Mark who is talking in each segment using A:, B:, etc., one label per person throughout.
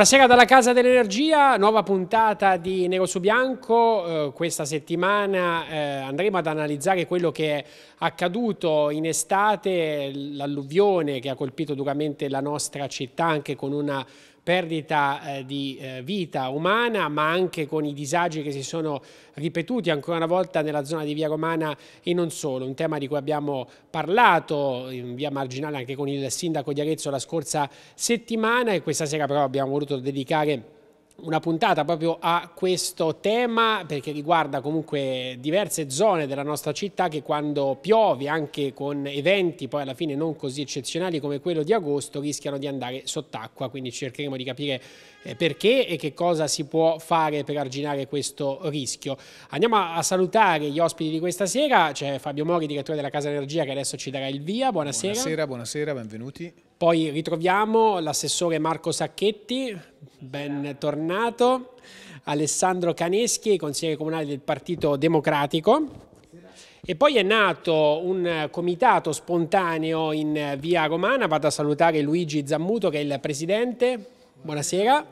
A: Buonasera dalla Casa dell'Energia, nuova puntata di Nero su Bianco. Eh, questa settimana eh, andremo ad analizzare quello che è accaduto in estate, l'alluvione che ha colpito duramente la nostra città anche con una perdita eh, di eh, vita umana, ma anche con i disagi che si sono ripetuti ancora una volta nella zona di Via Romana e non solo, un tema di cui abbiamo parlato in via marginale anche con il sindaco di Arezzo la scorsa settimana e questa sera però abbiamo voluto dedicare una puntata proprio a questo tema perché riguarda comunque diverse zone della nostra città che quando piove anche con eventi poi alla fine non così eccezionali come quello di agosto rischiano di andare sott'acqua quindi cercheremo di capire eh, perché e che cosa si può fare per arginare questo rischio. Andiamo a salutare gli ospiti di questa sera, c'è Fabio Mori direttore della Casa Energia che adesso ci darà il via, buonasera. Buonasera, buonasera, benvenuti. Poi ritroviamo l'assessore Marco Sacchetti, ben tornato, Alessandro Caneschi, consigliere comunale del Partito Democratico. E poi è nato un comitato spontaneo in via Romana, vado a salutare Luigi Zammuto che è il presidente, buonasera,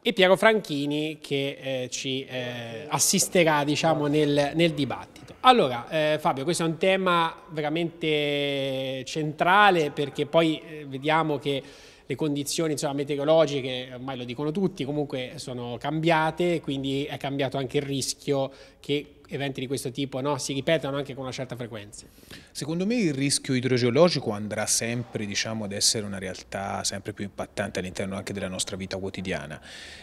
A: e Piero Franchini che eh, ci eh, assisterà diciamo, nel, nel dibattito. Allora, eh, Fabio, questo è un tema veramente centrale perché poi eh, vediamo che le condizioni insomma, meteorologiche, ormai lo dicono tutti, comunque sono cambiate, quindi è cambiato anche il rischio che eventi di questo tipo no, si ripetano anche con una certa frequenza.
B: Secondo me il rischio idrogeologico andrà sempre diciamo, ad essere una realtà sempre più impattante all'interno anche della nostra vita quotidiana.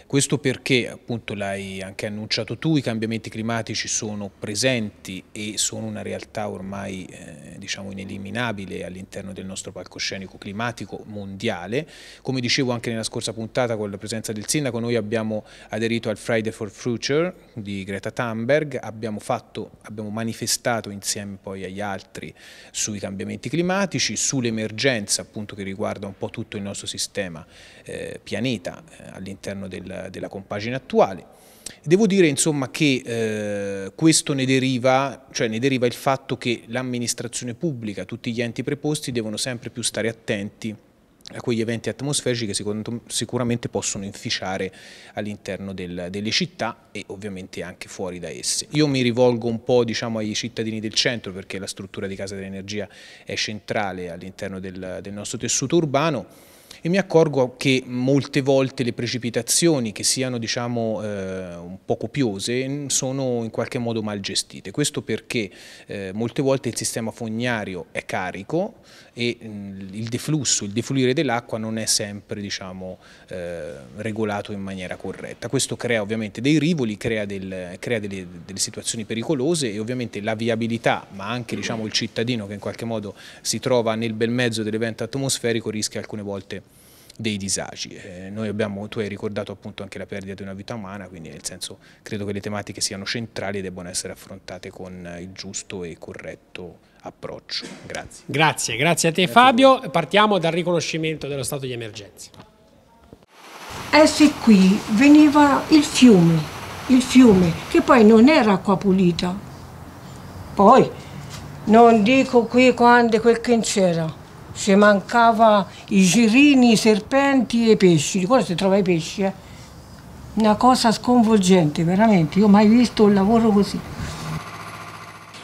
B: Questo perché, appunto l'hai anche annunciato tu, i cambiamenti climatici sono presenti e sono una realtà ormai eh, diciamo, ineliminabile all'interno del nostro palcoscenico climatico mondiale. Come dicevo anche nella scorsa puntata con la presenza del sindaco, noi abbiamo aderito al Friday for Future di Greta Thunberg, abbiamo fatto, abbiamo manifestato insieme poi agli altri sui cambiamenti climatici, sull'emergenza appunto che riguarda un po' tutto il nostro sistema eh, pianeta eh, all'interno del, della compagine attuale. Devo dire insomma che eh, questo ne deriva, cioè ne deriva il fatto che l'amministrazione pubblica, tutti gli enti preposti devono sempre più stare attenti a quegli eventi atmosferici che sicur sicuramente possono inficiare all'interno del, delle città e ovviamente anche fuori da esse. Io mi rivolgo un po' diciamo, ai cittadini del centro perché la struttura di Casa dell'Energia è centrale all'interno del, del nostro tessuto urbano e mi accorgo che molte volte le precipitazioni che siano diciamo, eh, un po' copiose sono in qualche modo mal gestite, questo perché eh, molte volte il sistema fognario è carico e mm, il deflusso, il defluire dell'acqua non è sempre diciamo, eh, regolato in maniera corretta. Questo crea ovviamente dei rivoli, crea, del, crea delle, delle, situazioni pericolose e ovviamente la viabilità, ma anche diciamo, il cittadino che in qualche modo si trova nel bel mezzo dell'evento atmosferico rischia alcune volte di dei disagi. Eh, noi abbiamo, tu hai ricordato appunto anche la perdita di una vita umana, quindi nel senso credo che le tematiche siano centrali e debbano essere affrontate con il giusto e corretto approccio. Grazie.
A: Grazie, grazie a te grazie Fabio. A Partiamo dal riconoscimento dello stato di emergenza.
C: Essi eh qui veniva il fiume, il fiume che poi non era acqua pulita. Poi non dico qui quando quel che c'era se mancava i girini, i serpenti e i pesci, di quello si trova i pesci, eh? una cosa sconvolgente veramente, io ho mai visto un lavoro così.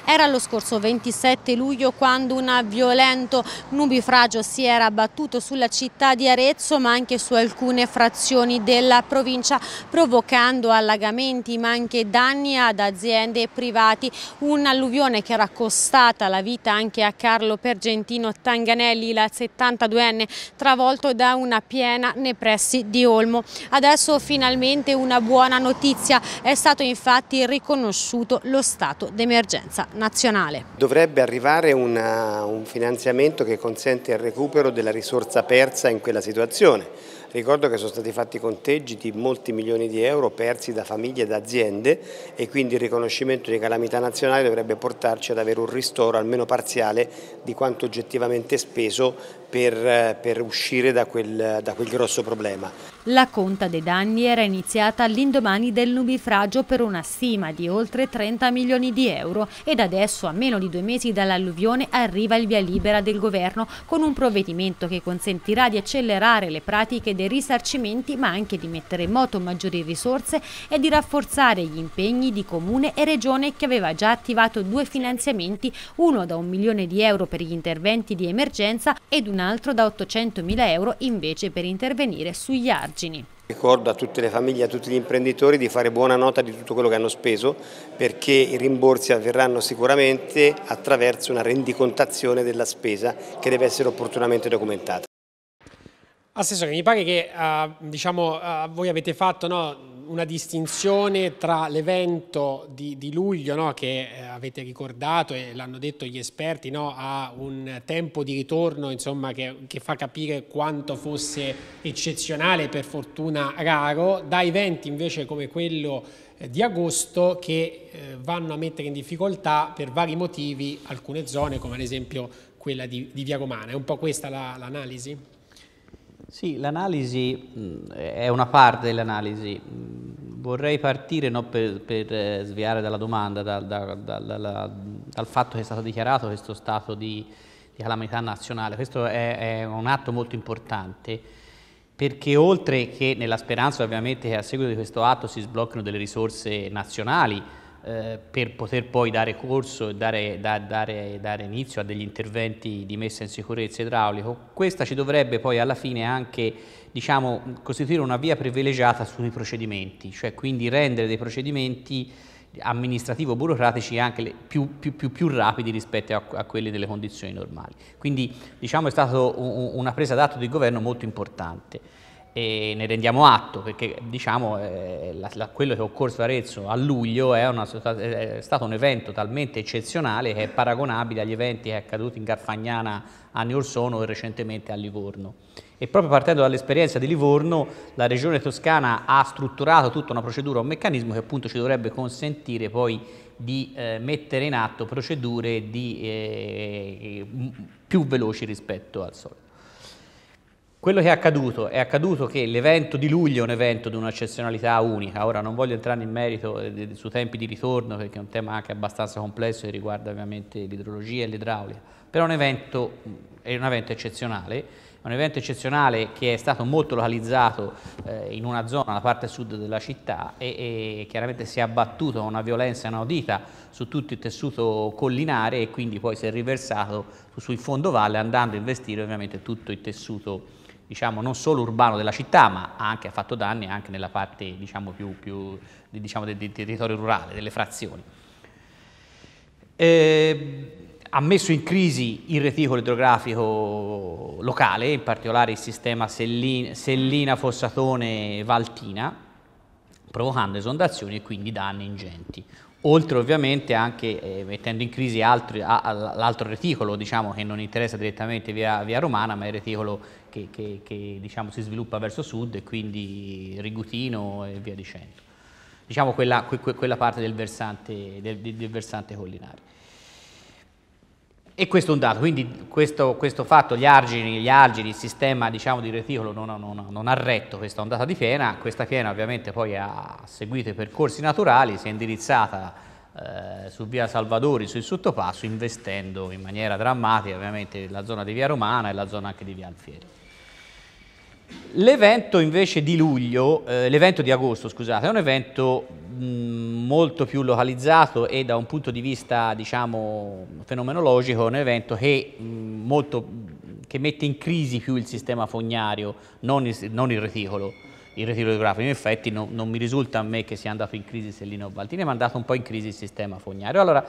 C: Era lo
D: scorso 27 luglio quando un violento nubifragio si era abbattuto sulla città di Arezzo ma anche su alcune frazioni della provincia provocando allagamenti ma anche danni ad aziende e privati. Un'alluvione che era costata la vita anche a Carlo Pergentino Tanganelli, la 72enne, travolto da una piena nei pressi di Olmo. Adesso finalmente una buona notizia, è stato infatti riconosciuto lo stato d'emergenza nazionale.
A: Dovrebbe arrivare una, un finanziamento che consente il recupero della risorsa persa in quella situazione. Ricordo che sono stati fatti conteggi di molti milioni di euro persi da famiglie e da aziende e quindi il riconoscimento di calamità nazionale dovrebbe portarci ad avere un ristoro almeno parziale di quanto oggettivamente speso per, per uscire da quel, da quel grosso problema.
D: La conta dei danni era iniziata all'indomani del nubifragio per una stima di oltre 30 milioni di euro ed adesso, a meno di due mesi dall'alluvione, arriva il via libera del governo con un provvedimento che consentirà di accelerare le pratiche dei risarcimenti ma anche di mettere in moto maggiori risorse e di rafforzare gli impegni di Comune e Regione che aveva già attivato due finanziamenti, uno da un milione di euro per gli interventi di emergenza ed un altro da 800 mila euro invece per intervenire sugli ardi margini.
A: Ricordo a tutte le famiglie, a tutti gli imprenditori di fare buona nota di tutto quello che hanno speso perché i rimborsi avverranno sicuramente attraverso una rendicontazione della spesa che deve essere opportunamente documentata. Assessore, mi pare che uh, diciamo, uh, voi avete fatto no, una distinzione tra l'evento di, di, luglio no, che eh, avete ricordato e l'hanno detto gli esperti no, a un tempo di ritorno insomma, che, che, fa capire quanto fosse eccezionale per fortuna raro da eventi invece come quello eh, di agosto che eh, vanno a mettere in difficoltà per vari motivi alcune zone come ad esempio quella di, di Via Romana. È un po' questa l'analisi?
E: Sì, l'analisi mm, è una parte dell'analisi. Mm, vorrei partire no, per, per, eh, sviare dalla domanda, da, da, da, dal fatto che è stato dichiarato questo stato di, di calamità nazionale. Questo è, è, un atto molto importante perché oltre che nella speranza ovviamente che a seguito di questo atto si sbloccano delle risorse nazionali, eh, per poter poi dare corso e dare, da, dare, dare, inizio a degli interventi di messa in sicurezza idraulico. Questa ci dovrebbe poi alla fine anche diciamo, costituire una via privilegiata sui procedimenti, cioè quindi rendere dei procedimenti amministrativo-burocratici anche più, più, più, più, rapidi rispetto a, a, quelli delle condizioni normali. Quindi diciamo, è stata una presa d'atto di governo molto importante e ne rendiamo atto perché diciamo eh, la, la, quello che è occorso a Arezzo a luglio è, una, è, stato un evento talmente eccezionale che è paragonabile agli eventi che è accaduto in Garfagnana anni or sono e recentemente a Livorno. E proprio partendo dall'esperienza di Livorno la regione toscana ha strutturato tutta una procedura, un meccanismo che appunto ci dovrebbe consentire poi di eh, mettere in atto procedure di, eh, più veloci rispetto al solito. Quello che è accaduto è accaduto che l'evento di luglio è un evento di un'eccezionalità unica, ora non voglio entrare in merito eh, su tempi di ritorno perché è un tema anche abbastanza complesso e riguarda ovviamente l'idrologia e l'idraulica, però è un, evento, è un evento, eccezionale, è un evento eccezionale che è stato molto localizzato eh, in una zona, la parte sud della città e, e chiaramente si è abbattuto con una violenza inaudita su tutto il tessuto collinare e quindi poi si è riversato sul fondo valle andando a investire ovviamente tutto il tessuto collinare diciamo, non solo urbano della città, ma anche, ha fatto danni anche nella parte diciamo, più, più diciamo, del, del, territorio rurale, delle frazioni. Eh, ha messo in crisi il reticolo idrografico locale, in particolare il sistema Sellina, Fossatone, Valtina, provocando esondazioni e quindi danni ingenti. Oltre ovviamente anche eh, mettendo in crisi l'altro reticolo diciamo, che non interessa direttamente via, via Romana, ma il reticolo che, che, che diciamo, si sviluppa verso sud e quindi Rigutino e via dicendo. Diciamo quella, que, quella parte del versante, del, del versante, collinare. E questo è un dato, quindi questo, questo fatto, gli argini, gli argini, il sistema diciamo, di reticolo non, non, non, ha retto questa ondata di piena, questa piena ovviamente poi ha seguito i percorsi naturali, si è indirizzata eh, su via Salvadori, sul sottopasso, investendo in maniera drammatica ovviamente la zona di via Romana e la zona anche di via Alfieri. L'evento invece di luglio, eh, l'evento di agosto scusate, è un evento mh, mm, molto più localizzato e da un punto di vista diciamo fenomenologico è un evento che, mh, mm, molto, che mette in crisi più il sistema fognario, non il, non il reticolo il ritiro idrografico. In effetti no, non mi risulta a me che sia andato in crisi Sellino Baltini, ma è andato un po' in crisi il sistema fognario. Allora,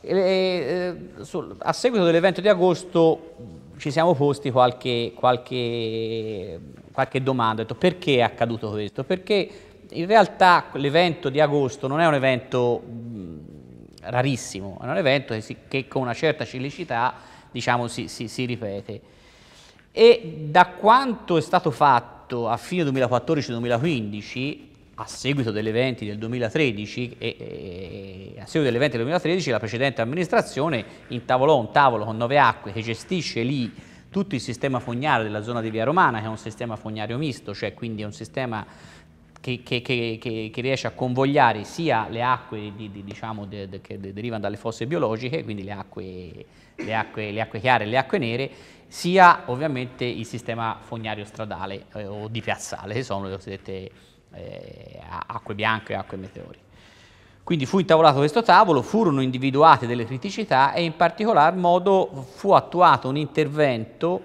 E: eh, eh, sul, a seguito dell'evento di agosto ci siamo posti qualche, qualche qualche domanda, ho detto perché è accaduto questo? Perché in realtà l'evento di agosto non è un evento rarissimo, è un evento che, si, che con una certa ciclicità diciamo, si, si, si ripete. E da quanto è stato fatto a fine 2014-2015, a seguito degli eventi del 2013 e, e, a seguito degli eventi del 2013 la precedente amministrazione intavolò un tavolo con nove acque che gestisce lì tutto il sistema fognario della zona di Via Romana, che è un sistema fognario misto, cioè quindi è un sistema che, che, che, che, riesce a convogliare sia le acque di, di, diciamo, de, de, che derivano dalle fosse biologiche, quindi le acque, le, acque, le acque, chiare e le acque nere, sia ovviamente il sistema fognario stradale eh, o di piazzale, che sono le cosiddette eh, acque bianche e acque meteorite. Quindi fu intavolato questo tavolo, furono individuate delle criticità e in particolar modo fu attuato un intervento,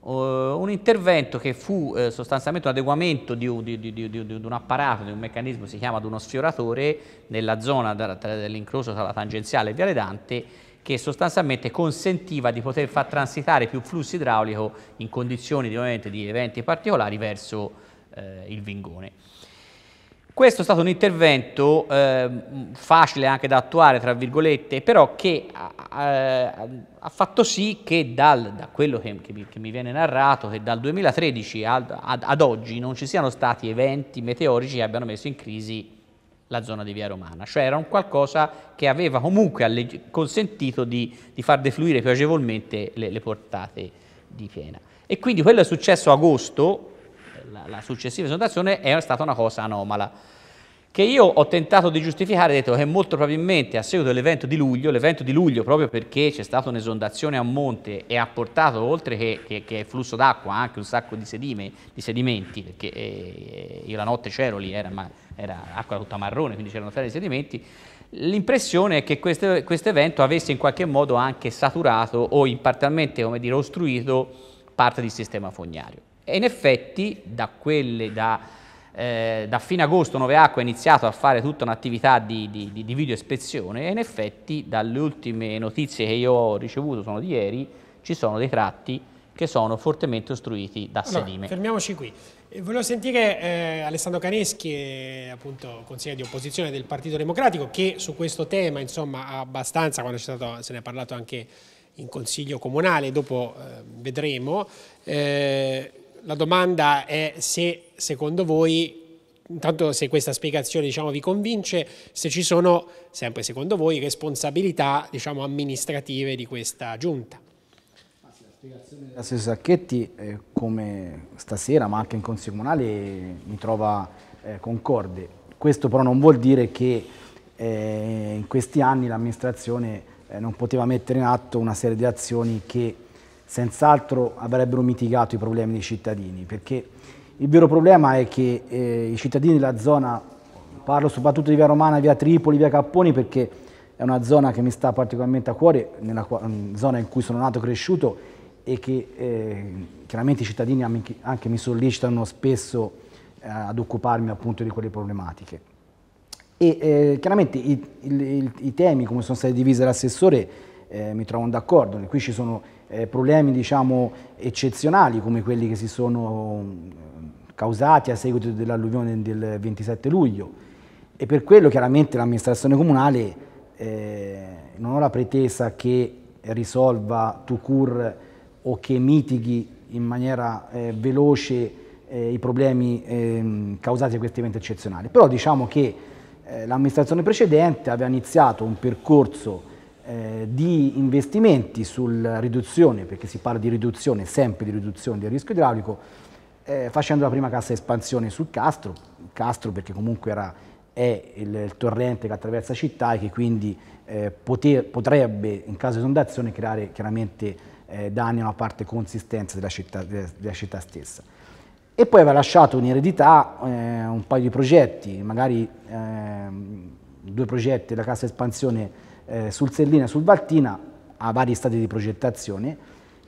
E: uh, un intervento che fu uh, sostanzialmente un adeguamento di, di, di, di un, apparato, di un meccanismo, si chiama di uno sfioratore, nella zona dell'incrocio tra la tangenziale e Viale Dante, che sostanzialmente consentiva di poter far transitare più flusso idraulico in condizioni di eventi particolari verso eh, il Vingone. Questo è stato un intervento eh, facile anche da attuare, tra virgolette, però che ha, ha fatto sì che dal, da quello che, che, mi, che, mi, viene narrato, che dal 2013 ad, ad, ad, oggi non ci siano stati eventi meteorici che abbiano messo in crisi la zona di Via Romana, cioè era un qualcosa che aveva comunque consentito di, di far defluire più agevolmente le, le portate di Piena. E quindi quello è successo a agosto, la, la successiva esondazione è stata una cosa anomala che io ho tentato di giustificare, ho detto che molto probabilmente a seguito dell'evento di luglio, l'evento di luglio proprio perché c'è stata un'esondazione a monte e ha portato oltre che, che, che flusso d'acqua anche un sacco di, sedime, di sedimenti, perché eh, io la notte c'ero lì, era, ma, era, acqua tutta marrone, quindi c'erano tre sedimenti, l'impressione è che questo quest evento avesse in qualche modo anche saturato o imparzialmente, come dire, ostruito parte del sistema fognario. E in effetti da, quelle, da, eh, da fine agosto 9 Acqua ha iniziato a fare tutta un'attività di, di, di video ispezione e in effetti dalle ultime notizie che io ho ricevuto sono di ieri ci sono dei tratti che sono fortemente ostruiti da allora, sedime.
A: Fermiamoci qui. Volevo sentire eh, Alessandro Caneschi, eh, appunto consigliere di opposizione del Partito Democratico, che su questo tema, insomma, abbastanza, quando stato, se ne è parlato anche in consiglio comunale, dopo eh, vedremo, eh, la domanda è se secondo voi, intanto se questa spiegazione diciamo, vi convince, se ci sono, sempre secondo voi, responsabilità diciamo, amministrative di questa giunta.
F: La stessa Sacchetti, eh, come stasera, ma anche in Consiglio Comunale, mi trova eh, concorde. Questo però non vuol dire che eh, in questi anni l'amministrazione eh, non poteva mettere in atto una serie di azioni che senz'altro avrebbero mitigato i problemi dei cittadini, perché il vero problema è che eh, i cittadini della zona, parlo soprattutto di via Romana, via Tripoli, via Capponi, perché è una zona che mi sta particolarmente a cuore, nella mm, zona in cui sono nato e cresciuto e che eh, chiaramente i cittadini anche mi sollecitano spesso eh, ad occuparmi appunto di quelle problematiche. E eh, chiaramente i, i, i, temi come sono stati divisi dall'assessore eh, mi trovano d'accordo, qui ci sono eh, problemi diciamo, eccezionali come quelli che si sono mm, causati a seguito dell'alluvione del 27 luglio e per quello chiaramente l'amministrazione comunale eh, non ho la pretesa che risolva to cure o che mitighi in maniera eh, veloce eh, i problemi ehm, causati da questi eventi eccezionali, però diciamo che eh, l'amministrazione precedente aveva iniziato un percorso eh, di investimenti sulla riduzione, perché si parla di riduzione, sempre di riduzione del rischio idraulico, eh, facendo la prima cassa espansione sul Castro, Castro perché comunque era, è il, il torrente che attraversa città e che quindi eh, poter, potrebbe, in caso di inondazione creare chiaramente eh, danni a una parte consistente della città, della città stessa. E poi aveva lasciato in eredità eh, un paio di progetti, magari ehm, due progetti della cassa espansione eh, sul Sellina e sul Valtina a vari stati di progettazione,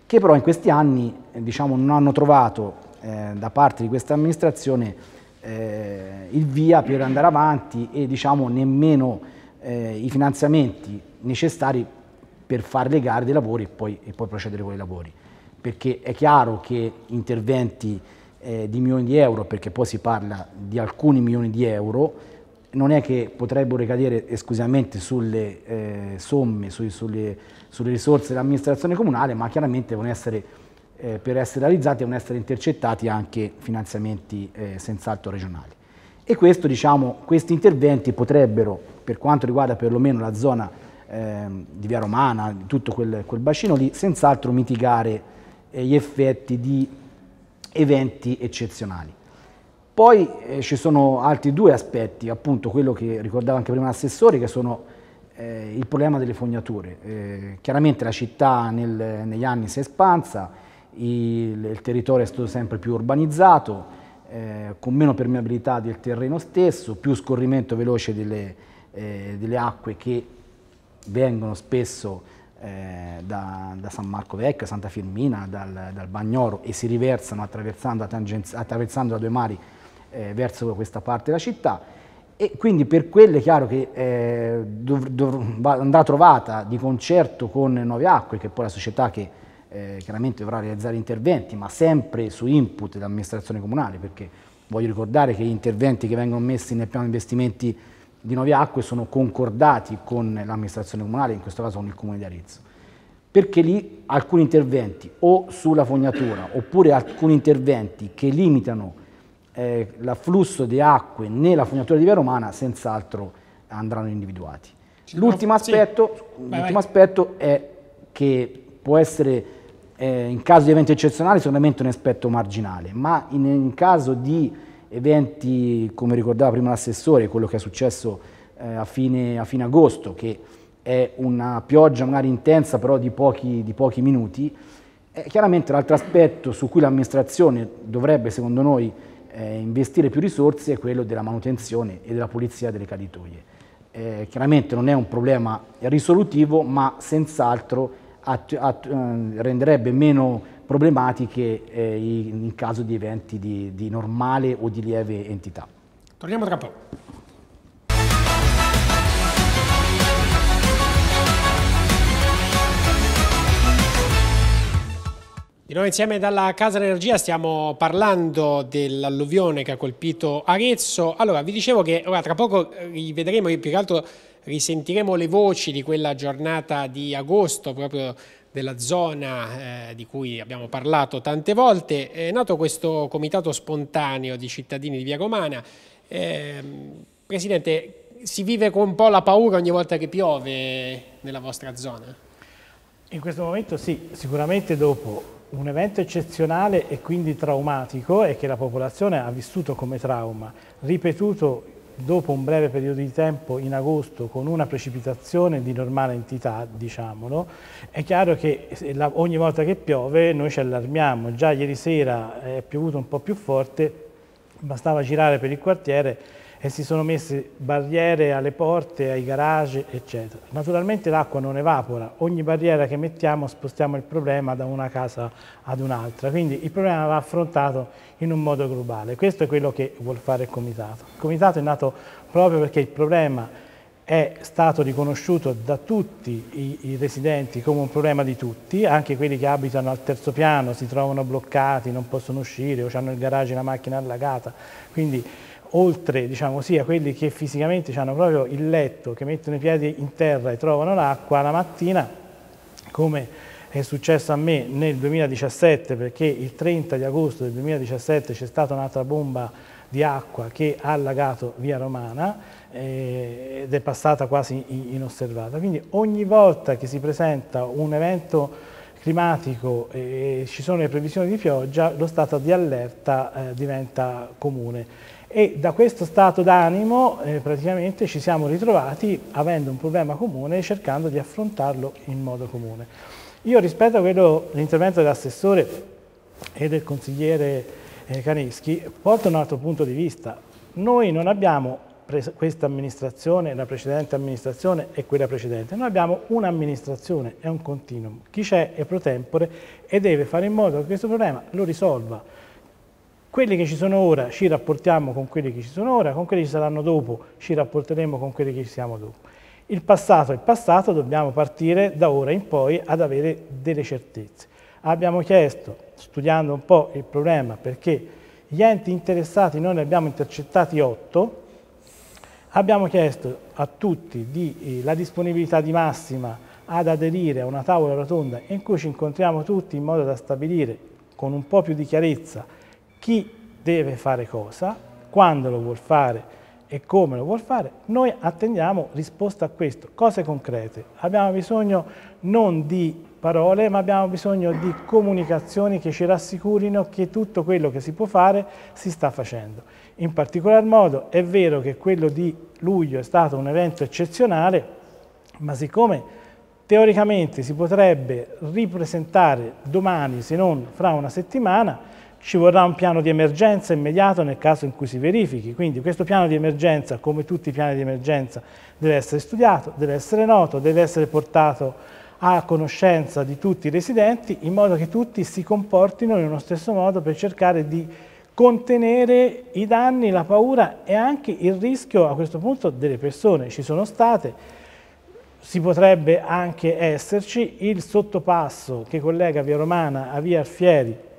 F: che però in questi anni eh, diciamo, non hanno trovato eh, da parte di questa amministrazione eh, il via per andare avanti e diciamo, nemmeno i finanziamenti necessari per fare le gare dei lavori e poi, e poi procedere con i lavori. Perché è chiaro che interventi eh, di milioni di euro, perché poi si parla di alcuni milioni di euro, non è che potrebbero ricadere esclusivamente sulle eh, somme, su, sulle, sulle, risorse dell'amministrazione comunale, ma chiaramente essere, eh, per essere realizzati devono essere intercettati anche finanziamenti eh, senz'altro regionali. E questo, diciamo, questi interventi potrebbero, per quanto riguarda perlomeno la zona ehm, di Via Romana, tutto quel, quel bacino lì, senz'altro mitigare eh, gli effetti di eventi eccezionali. Poi eh, ci sono altri due aspetti, appunto quello che ricordava anche prima l'assessore, che sono eh, il problema delle fognature. Eh, chiaramente la città nel, negli anni si è espansa, il, il, territorio è stato sempre più urbanizzato, eh, con meno permeabilità del terreno stesso, più scorrimento veloce delle, eh, delle acque che vengono spesso eh, da, da, San Marco Vecchio, Santa Firmina, dal, dal Bagnoro e si riversano attraversando, tangenza, attraversando da due mari eh, verso questa parte della città e quindi per quelle è chiaro che eh, dov, dov, andrà trovata di concerto con Nuove Acque, che è poi la società che eh, chiaramente dovrà realizzare interventi, ma sempre su input dell'amministrazione comunale, perché voglio ricordare che gli interventi che vengono messi nel piano investimenti di Nuove Acque sono concordati con l'amministrazione comunale, in questo caso con il Comune di Arezzo perché lì alcuni interventi o sulla fognatura oppure alcuni interventi che limitano eh, l'afflusso di acque nella fognatura di via romana senz'altro andranno individuati. L'ultimo aspetto, sì. aspetto, è che può essere eh, in caso di eventi eccezionali solamente un aspetto marginale, ma in, in caso di eventi come ricordava prima l'assessore, quello che è successo eh, a, fine, a, fine, agosto, che è una pioggia magari intensa però di pochi, di pochi minuti, eh, chiaramente l'altro aspetto su cui l'amministrazione dovrebbe secondo noi eh, investire più risorse è quello della manutenzione e della pulizia delle caditoie. Eh, chiaramente non è un problema risolutivo, ma senz'altro eh, renderebbe meno problematiche eh, in caso di eventi di, di normale o di lieve entità.
A: Torniamo tra poco. Di nuovo insieme dalla Casa dell'Energia stiamo parlando dell'alluvione che ha colpito Arezzo. Allora, vi dicevo che ora, tra poco eh, rivedremo, più che altro risentiremo le voci di quella giornata di agosto, proprio della zona eh, di cui abbiamo parlato tante volte. È nato questo comitato spontaneo di cittadini di Via Romana. Eh, Presidente, si vive con un po' la paura ogni volta che piove nella vostra zona?
G: In questo momento sì, sicuramente dopo un evento eccezionale e quindi traumatico e che la popolazione ha vissuto come trauma, ripetuto dopo un breve periodo di tempo in agosto con una precipitazione di normale entità, diciamolo, è chiaro che eh, ogni volta che piove noi ci allarmiamo, già ieri sera è piovuto un po' più forte, bastava girare per il quartiere e si sono messe barriere alle porte, ai garage, eccetera. Naturalmente l'acqua non evapora, ogni barriera che mettiamo spostiamo il problema da una casa ad un'altra, quindi il problema va affrontato in un modo globale. Questo è quello che vuole fare il Comitato. Il Comitato è nato proprio perché il problema è stato riconosciuto da tutti i, i, residenti come un problema di tutti, anche quelli che abitano al terzo piano si trovano bloccati, non possono uscire o hanno il garage e la macchina allagata, quindi oltre diciamo così, a quelli che fisicamente hanno proprio il letto, che mettono i piedi in terra e trovano l'acqua la mattina, come è successo a me nel 2017, perché il 30 di agosto del 2017 c'è stata un'altra bomba di acqua che ha allagato Via Romana eh, ed è passata quasi inosservata. Quindi ogni volta che si presenta un evento climatico e ci sono le previsioni di pioggia, lo stato di allerta eh, diventa comune e da questo stato d'animo eh, praticamente ci siamo ritrovati avendo un problema comune e cercando di affrontarlo in modo comune. Io rispetto a quello, l'intervento dell'assessore e del consigliere eh, Canischi porto un altro punto di vista. Noi non abbiamo questa amministrazione, la precedente amministrazione e quella precedente. Noi abbiamo un'amministrazione, è un continuum. Chi c'è è pro tempore e deve fare in modo che questo problema lo risolva quelli che ci sono ora ci rapportiamo con quelli che ci sono ora, con quelli che ci saranno dopo ci rapporteremo con quelli che ci siamo dopo. Il passato è passato, dobbiamo partire da ora in poi ad avere delle certezze. Abbiamo chiesto, studiando un po' il problema, perché gli enti interessati noi ne abbiamo intercettati otto, abbiamo chiesto a tutti di, eh, la disponibilità di massima ad aderire a una tavola rotonda in cui ci incontriamo tutti in modo da stabilire con un po' più di chiarezza chi deve fare cosa, quando lo vuol fare e come lo vuol fare, noi attendiamo risposta a questo, cose concrete. Abbiamo bisogno non di parole, ma abbiamo bisogno di comunicazioni che ci rassicurino che tutto quello che si può fare si sta facendo. In particolar modo è vero che quello di luglio è stato un evento eccezionale, ma siccome teoricamente si potrebbe ripresentare domani, se non fra una settimana, ci vorrà un piano di emergenza immediato nel caso in cui si verifichi, quindi questo piano di emergenza, come tutti i piani di emergenza, deve essere studiato, deve essere noto, deve essere portato a conoscenza di tutti i residenti in modo che tutti si comportino in uno stesso modo per cercare di contenere i danni, la paura e anche il rischio a questo punto delle persone. Ci sono state, si potrebbe anche esserci il sottopasso che collega Via Romana a Via Alfieri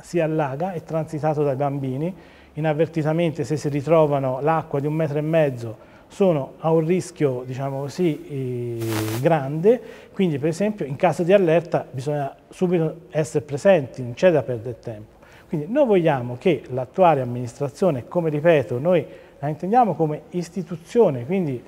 G: si allaga, è transitato dai bambini, inavvertitamente se si ritrovano l'acqua di un metro e mezzo sono a un rischio diciamo così, grande, quindi per esempio in caso di allerta bisogna subito essere presenti, non c'è da perdere tempo. Quindi noi vogliamo che l'attuale amministrazione, come ripeto, noi la intendiamo come istituzione, quindi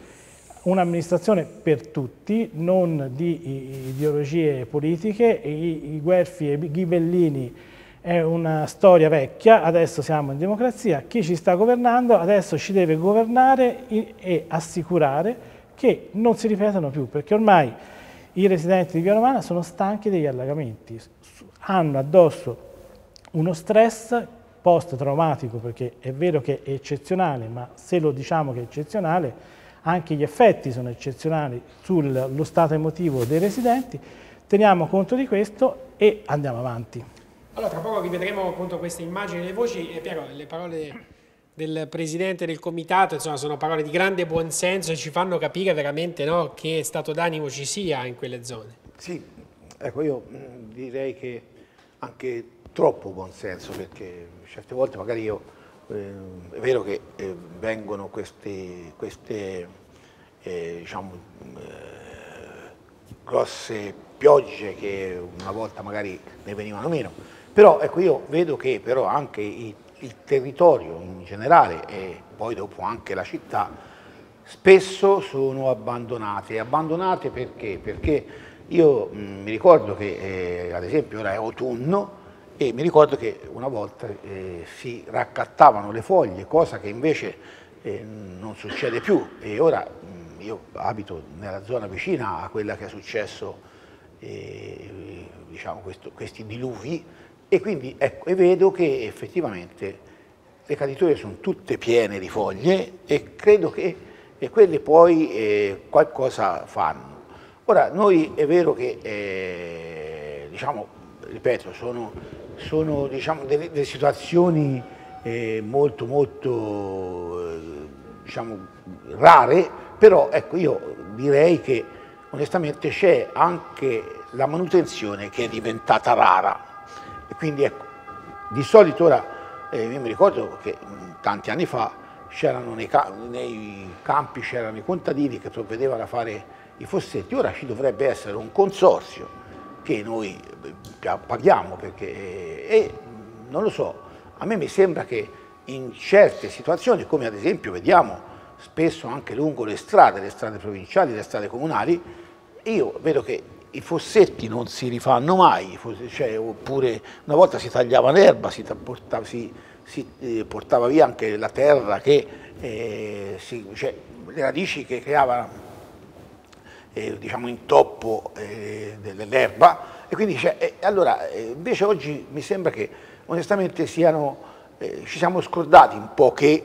G: un'amministrazione per tutti, non di ideologie politiche, i, i guelfi e i ghibellini è una storia vecchia, adesso siamo in democrazia, chi ci sta governando adesso ci deve governare e assicurare che non si ripetano più, perché ormai i residenti di Via Romana sono stanchi degli allagamenti, hanno addosso uno stress post-traumatico, perché è vero che è eccezionale, ma se lo diciamo che è eccezionale, anche gli effetti sono eccezionali sullo stato emotivo dei residenti, teniamo conto di questo e andiamo avanti.
A: Allora, tra poco rivedremo appunto queste immagini e le voci. E eh, Piero, le parole del presidente del comitato insomma, sono parole di grande buonsenso e ci fanno capire veramente no, che stato d'animo ci sia in quelle zone. Sì,
H: ecco, io mm, direi che anche troppo buonsenso perché certe volte magari io, eh, è vero che eh, vengono queste, queste eh, diciamo, eh, grosse piogge che una volta magari ne venivano meno, però ecco, io vedo che però anche il, il territorio in generale e poi dopo anche la città spesso sono abbandonate. Abbandonate perché? Perché io mh, mi ricordo che eh, ad esempio era autunno e mi ricordo che una volta eh, si raccattavano le foglie, cosa che invece eh, non succede più e ora mh, io abito nella zona vicina a quella che è successo eh, diciamo questo, questi diluvi e quindi ecco, e vedo che effettivamente le caditoie sono tutte piene di foglie e credo che e quelle poi eh, qualcosa fanno. Ora, noi è vero che, eh, diciamo, ripeto, sono, sono diciamo, delle, delle, situazioni eh, molto, molto, eh, diciamo, rare, però ecco, io direi che onestamente c'è anche la manutenzione che è diventata rara, quindi ecco, di solito ora, eh, io mi ricordo che mm, tanti anni fa c'erano nei, nei, campi c'erano i contadini che provvedevano a fare i fossetti, ora ci dovrebbe essere un consorzio che noi eh, paghiamo perché, eh, e mm, non lo so, a me mi sembra che in certe situazioni, come ad esempio vediamo spesso anche lungo le strade, le strade provinciali, le strade comunali, io vedo che i fossetti non si rifanno mai, cioè, oppure una volta si tagliava l'erba, si, portava, si, si eh, portava via anche la terra, che, eh, si, cioè, le radici che creava eh, diciamo, intoppo eh, dell'erba. E quindi cioè, eh, allora, eh, invece oggi mi sembra che onestamente siano, ci siamo scordati un po' che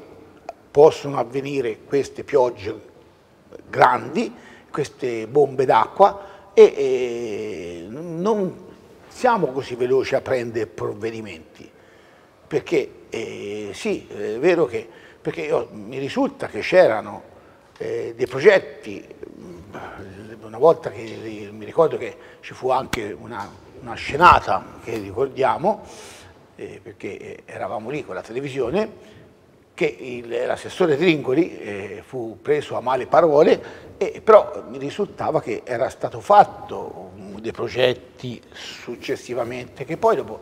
H: possono avvenire queste piogge grandi, queste bombe d'acqua, e, e non siamo così veloci a prendere provvedimenti, perché eh, sì, è vero che, perché io, mi risulta che c'erano eh, dei progetti, mm, una volta che mi ricordo che ci fu anche una, una scenata che ricordiamo, eh, perché eh, eravamo lì con la televisione, che l'assessore Tringoli eh, fu preso a male parole, eh, però mi risultava che era stato fatto dei
B: progetti
H: successivamente, che poi dopo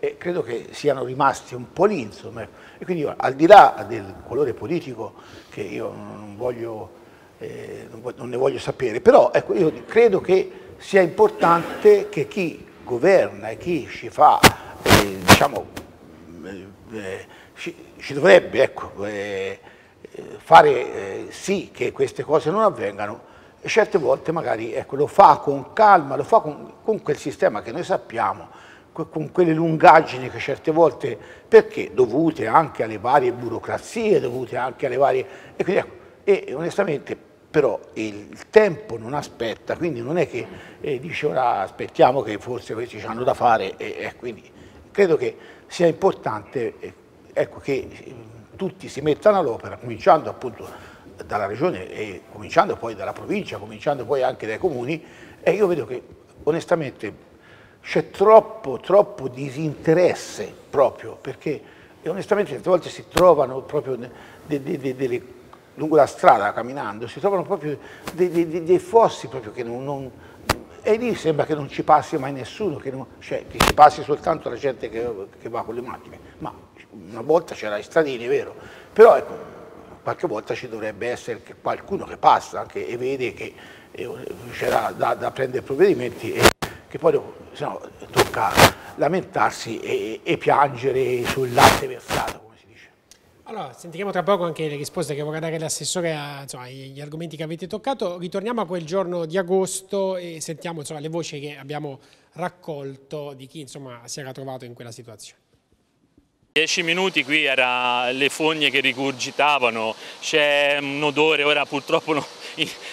H: eh, credo che siano rimasti un po' lì, insomma. E quindi io, al di là del colore politico, che io non, voglio, eh, non ne voglio sapere, però ecco, io credo che sia importante che chi governa e chi ci fa, eh, diciamo, eh, ci, ci dovrebbe ecco, eh, eh, fare eh, sì che queste cose non avvengano e certe volte magari ecco, lo fa con calma, lo fa con, con quel sistema che noi sappiamo, con quelle lungaggini che certe volte, perché dovute anche alle varie burocrazie, dovute anche alle varie... E, quindi, ecco, e onestamente però il tempo non aspetta, quindi non è che eh, dice ora aspettiamo che forse questi ci hanno da fare e, e quindi credo che sia importante eh, ecco che eh, tutti si mettano all'opera, cominciando appunto dalla regione e cominciando poi dalla provincia, cominciando poi anche dai comuni, e io vedo che onestamente c'è troppo, troppo disinteresse proprio, perché onestamente certe volte si trovano proprio de, de, de, lungo la strada camminando, si trovano proprio dei fossi proprio che non, non e lì sembra che non ci passi mai nessuno, che, non, cioè, che ci passi soltanto la gente che, che va con le macchine una volta c'era i stradini, vero? Però ecco, qualche volta ci dovrebbe essere qualcuno che passa anche e vede che eh, c'era da, da, prendere provvedimenti e che poi se no, tocca lamentarsi e, e piangere sul latte versato.
A: Allora, sentiremo tra poco anche le risposte che vorrà dare l'assessore agli argomenti che avete toccato. Ritorniamo a quel giorno di agosto e sentiamo insomma, le voci che abbiamo raccolto di chi insomma, si era trovato in quella situazione.
C: Dieci
G: minuti qui era le fogne che ricurgitavano, c'è un odore, ora purtroppo non,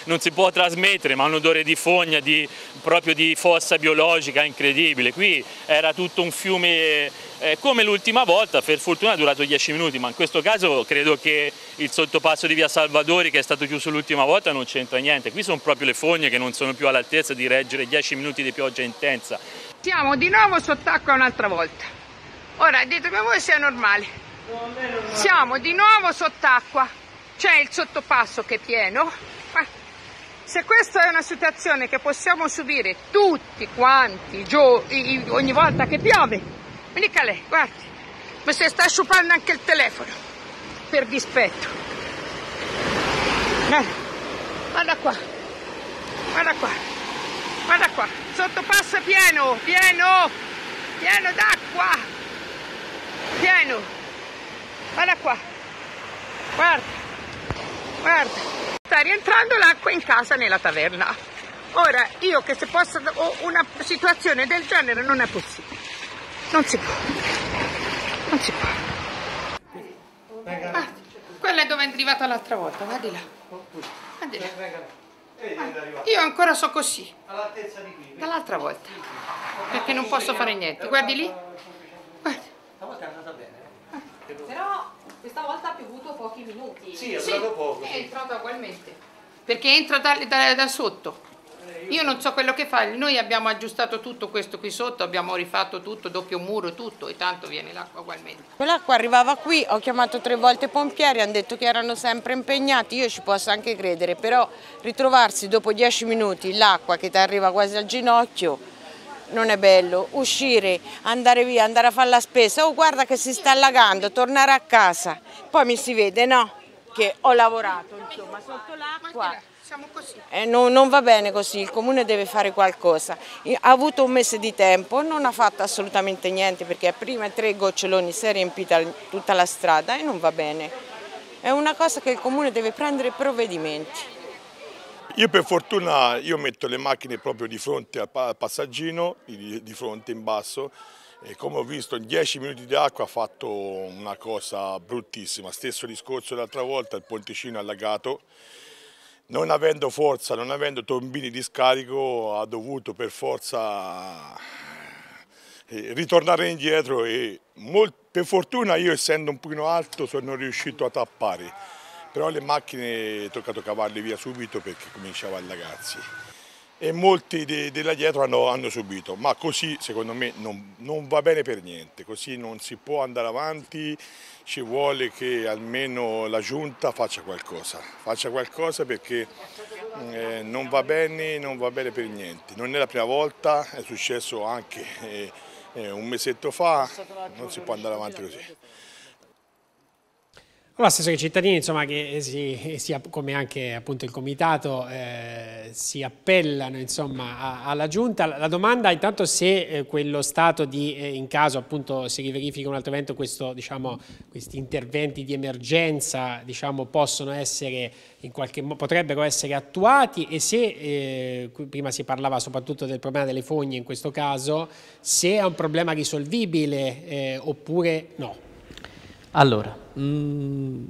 G: non, si può trasmettere, ma un odore di fogna, di, proprio di fossa biologica incredibile. Qui era tutto un fiume eh, come l'ultima volta, per fortuna è durato dieci minuti, ma in questo caso credo che il sottopasso di via Salvadori che è stato chiuso l'ultima volta non c'entra niente. Qui sono proprio le fogne che non sono più all'altezza di reggere dieci minuti di pioggia
C: intensa. Siamo di nuovo sott'acqua un'altra volta. Ora ditemi voi se è normale. Siamo di nuovo sott'acqua, c'è il sottopasso che è pieno. se questa è una situazione che possiamo subire tutti quanti ogni volta che piove, mica lei, guardi, ma se sta sciupando anche il telefono, per dispetto. Guarda qua, guarda qua, guarda qua, sottopasso pieno, pieno, pieno d'acqua pieno guarda qua guarda guarda sta rientrando l'acqua in casa nella taverna ora io che se posso ho una situazione del genere non è possibile non si può non si può ah, quella è dove è arrivata l'altra volta va di là va di là Ah, io ancora so così. Dall'altra volta. Perché non posso fare niente. Guardi lì. Guardi. Però questa volta ha piovuto pochi minuti. Sì, è durato sì, poco. Sì. È entrato ugualmente. Perché entra da, da, da sotto. Eh, io... io non so quello che fa, noi abbiamo aggiustato tutto questo qui sotto, abbiamo rifatto tutto, doppio muro, tutto e tanto viene l'acqua ugualmente. L'acqua arrivava qui, ho chiamato tre volte i pompieri, hanno detto che erano sempre impegnati, io ci posso anche credere, però ritrovarsi dopo dieci minuti l'acqua che ti arriva quasi al ginocchio non è bello, uscire, andare via, andare a fare la spesa, oh guarda che si sta allagando, tornare a casa, poi mi si vede no, che ho lavorato insomma sotto l'acqua. Eh, no, non va bene così, il comune deve fare qualcosa. Ha avuto un mese di tempo, non ha fatto assolutamente niente perché prima tre goccioloni si è riempita tutta la strada e non va bene. È una cosa che il comune deve prendere provvedimenti.
I: Io per fortuna io metto le macchine proprio di fronte al passaggino, di fronte in basso e come ho visto in 10 minuti di acqua ha fatto una cosa bruttissima, stesso discorso l'altra volta, il ponticino allagato, non avendo forza, non avendo tombini di scarico ha dovuto per forza eh, ritornare indietro e per fortuna io essendo un pochino alto sono riuscito a tappare però le macchine toccato cavarle via subito perché cominciava a allagarsi e molti de, della dietro hanno, hanno, subito, ma così secondo me non, non, va bene per niente, così non si può andare avanti, ci vuole che almeno la giunta faccia qualcosa, faccia qualcosa perché eh, non, va bene, non, va bene, per niente, non è la prima volta, è successo anche eh, eh un mesetto fa, non si può andare avanti così.
A: Allora, stesso che i cittadini, insomma, che eh, si, eh, sia come anche appunto il comitato, eh, si appellano insomma, a, alla giunta. La domanda è intanto se eh, quello stato di, eh, in caso appunto si riverifica un altro evento, questo, diciamo, questi interventi di emergenza diciamo, possono essere in qualche modo, potrebbero essere attuati e se, eh, prima si parlava soprattutto del problema delle fogne in questo caso, se è un problema risolvibile oppure no.
E: Allora, mh, mm,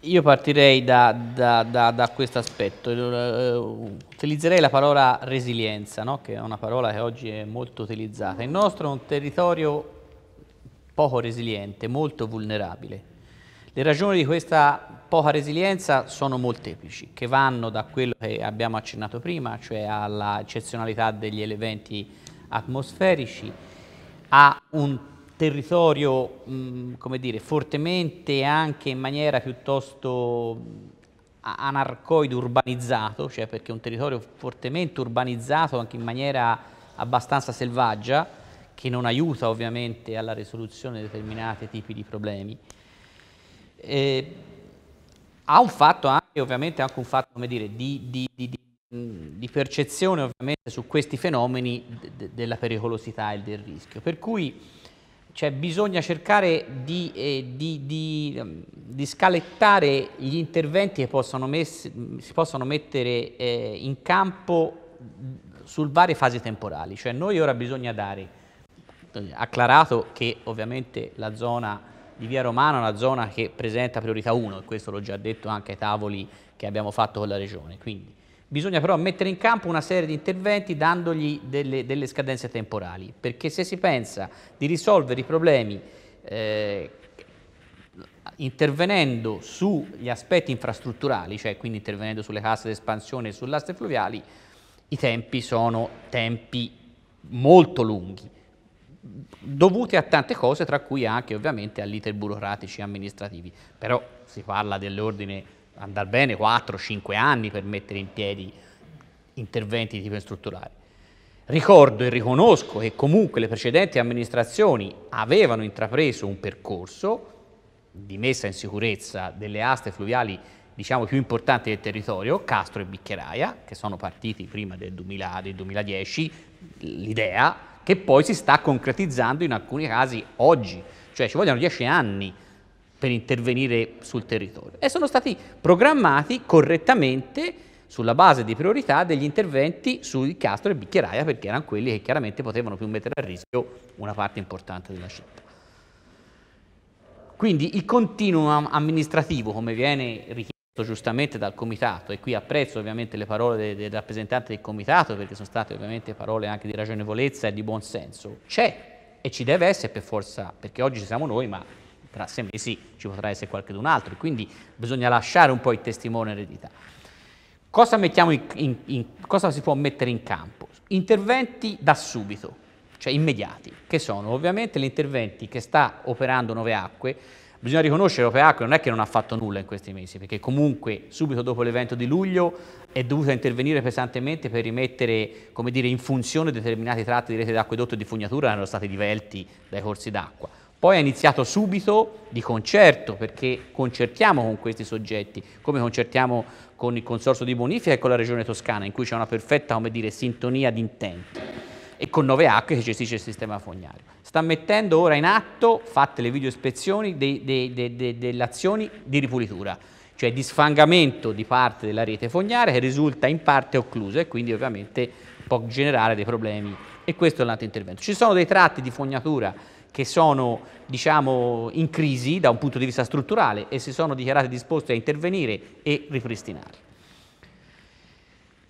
E: io partirei da, da, da, da questo aspetto. Eh, utilizzerei la parola resilienza, no? che è una parola che oggi è molto utilizzata. Il nostro è un territorio poco resiliente, molto vulnerabile. Le ragioni di questa poca resilienza sono molteplici, che vanno da quello che abbiamo accennato prima, cioè alla eccezionalità degli eventi atmosferici, a un territorio, mm, come dire, fortemente anche in maniera piuttosto mm, anarcoide urbanizzato, cioè perché è un territorio fortemente urbanizzato anche in maniera abbastanza selvaggia, che non aiuta ovviamente alla risoluzione di determinati tipi di problemi. Eh, ha un fatto anche, ovviamente, anche un fatto, come dire, di, di, di, di mm, percezione ovviamente su questi fenomeni della pericolosità e del rischio. Per cui cioè bisogna cercare di, eh, di, di, ehm, di, scalettare gli interventi che possono si possono mettere eh, in campo su varie fasi temporali, cioè noi ora bisogna dare, eh, acclarato che ovviamente la zona di Via Romana è una zona che presenta priorità 1, e questo l'ho già detto anche ai tavoli che abbiamo fatto con la Regione, quindi Bisogna però mettere in campo una serie di interventi dandogli delle, delle scadenze temporali, perché se si pensa di risolvere i problemi eh, intervenendo sugli aspetti infrastrutturali, cioè quindi intervenendo sulle casse d'espansione e sulle aste fluviali, i tempi sono tempi molto lunghi, dovuti a tante cose, tra cui anche ovviamente all'iter burocratici e amministrativi, però si parla dell'ordine andare bene 4-5 anni per mettere in piedi interventi di tipo strutturale. Ricordo e riconosco che comunque le precedenti amministrazioni avevano intrapreso un percorso di messa in sicurezza delle aste fluviali diciamo, più importanti del territorio, Castro e Biccheraia, che sono partiti prima del, 2000, del 2010, l'idea che poi si sta concretizzando in alcuni casi oggi, cioè ci vogliono dieci anni per intervenire sul territorio e sono stati programmati correttamente sulla base di priorità degli interventi sui Castro e Bicchieraia perché erano quelli che chiaramente potevano più mettere a rischio una parte importante della città. Quindi il continuum amministrativo come viene richiesto giustamente dal comitato e qui apprezzo ovviamente le parole del, del rappresentante del comitato perché sono state ovviamente parole anche di ragionevolezza e di buonsenso, c'è e ci deve essere per forza perché oggi ci siamo noi ma tra sei mesi ci potrà essere qualcun altro, quindi bisogna lasciare un po' il testimone eredità. Cosa, in, in, in, cosa si può mettere in campo? Interventi da subito, cioè immediati, che sono ovviamente gli interventi che sta operando Nove Acque, Bisogna riconoscere che Nove Acque non è che non ha fatto nulla in questi mesi, perché comunque subito dopo l'evento di luglio è dovuta intervenire pesantemente per rimettere dire, in funzione determinati tratti di rete d'acquedotto e di fognatura che erano stati divelti dai corsi d'acqua. Poi ha iniziato subito di concerto, perché concertiamo con questi soggetti, come concertiamo con il Consorzio di Bonifica e con la Regione Toscana, in cui c'è una perfetta dire, sintonia di intenti, e con Nove Acque che gestisce il sistema fognario. Sta mettendo ora in atto, fatte le video ispezioni, de, de, de, delle azioni di ripulitura, cioè di sfangamento di parte della rete fognaria che risulta in parte occlusa e quindi ovviamente può generare dei problemi. E questo è l'altro intervento. Ci sono dei tratti di fognatura che sono diciamo, in crisi da un punto di vista strutturale e si sono dichiarati disposti a intervenire e ripristinarli.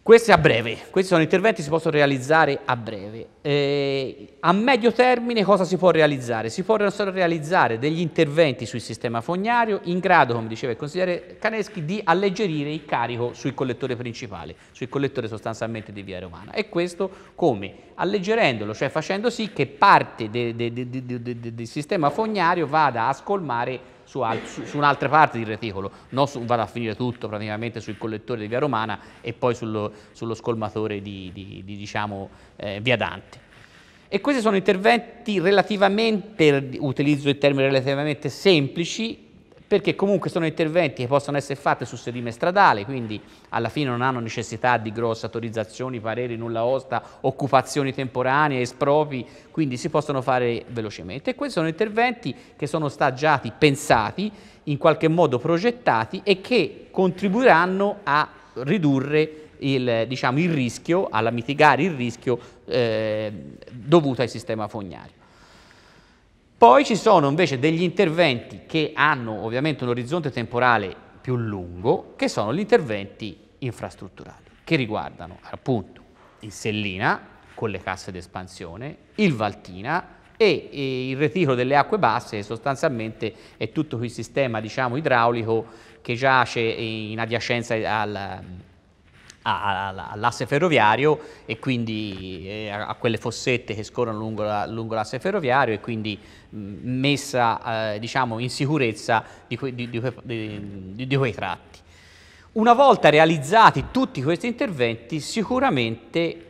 E: Questo è a breve, questi sono interventi che si possono realizzare a breve. Eh, a medio termine cosa si può realizzare? Si possono realizzare degli interventi sul sistema fognario in grado, come diceva il consigliere Caneschi, di alleggerire il carico sul collettore principale, sul collettore sostanzialmente di Via Romana. E questo come? Alleggerendolo, cioè facendo sì che parte del de, de, de, sistema fognario vada a scolmare su, al, su, su un'altra parte di reticolo, non su, vada a finire tutto praticamente sul collettore di Via Romana e poi sullo, sullo scolmatore di, di, di diciamo, eh, Via Dante. E questi sono interventi relativamente, utilizzo il termine relativamente semplici, perché comunque sono interventi che possono essere fatti su sedime stradale, quindi alla fine non hanno necessità di grosse autorizzazioni, pareri, nulla osta, occupazioni temporanee, espropri, quindi si possono fare velocemente. E questi sono interventi che sono stagiati, pensati, in qualche modo progettati e che contribuiranno a ridurre il, diciamo, il rischio, a mitigare il rischio eh, dovuto al sistema fognario. Poi ci sono invece degli interventi che hanno ovviamente un orizzonte temporale più lungo, che sono gli interventi infrastrutturali, che riguardano appunto il Sellina con le casse d'espansione, il Valtina e, il ritiro delle acque basse, che sostanzialmente è tutto quel sistema diciamo, idraulico che giace in adiacenza al, all'asse ferroviario e quindi eh, a quelle fossette che scorrono lungo, la, lungo l'asse ferroviario e quindi mm, messa eh, diciamo, in sicurezza di, que, di, di, di quei tratti. Una volta realizzati tutti questi interventi sicuramente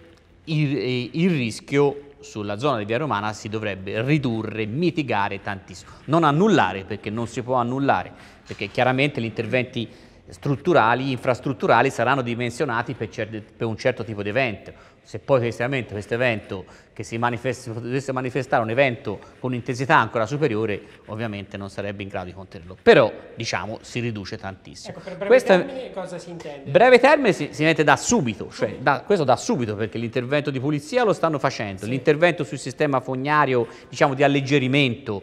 E: il, eh, il, rischio sulla zona di Via Romana si dovrebbe ridurre, mitigare tantissimo, non annullare perché non si può annullare, perché chiaramente gli interventi strutturali, infrastrutturali saranno dimensionati per, cer per un certo tipo di evento. Se poi effettivamente questo evento che si manifest potesse manifestare un evento con intensità ancora superiore, ovviamente non sarebbe in grado di contenerlo. Però, diciamo, si riduce tantissimo. Ecco, per breve questo termine
A: è... cosa si intende? Breve
E: termine si, si mette da subito, cioè da, questo da subito perché l'intervento di pulizia lo stanno facendo, sì. l'intervento sul sistema fognario, diciamo, di alleggerimento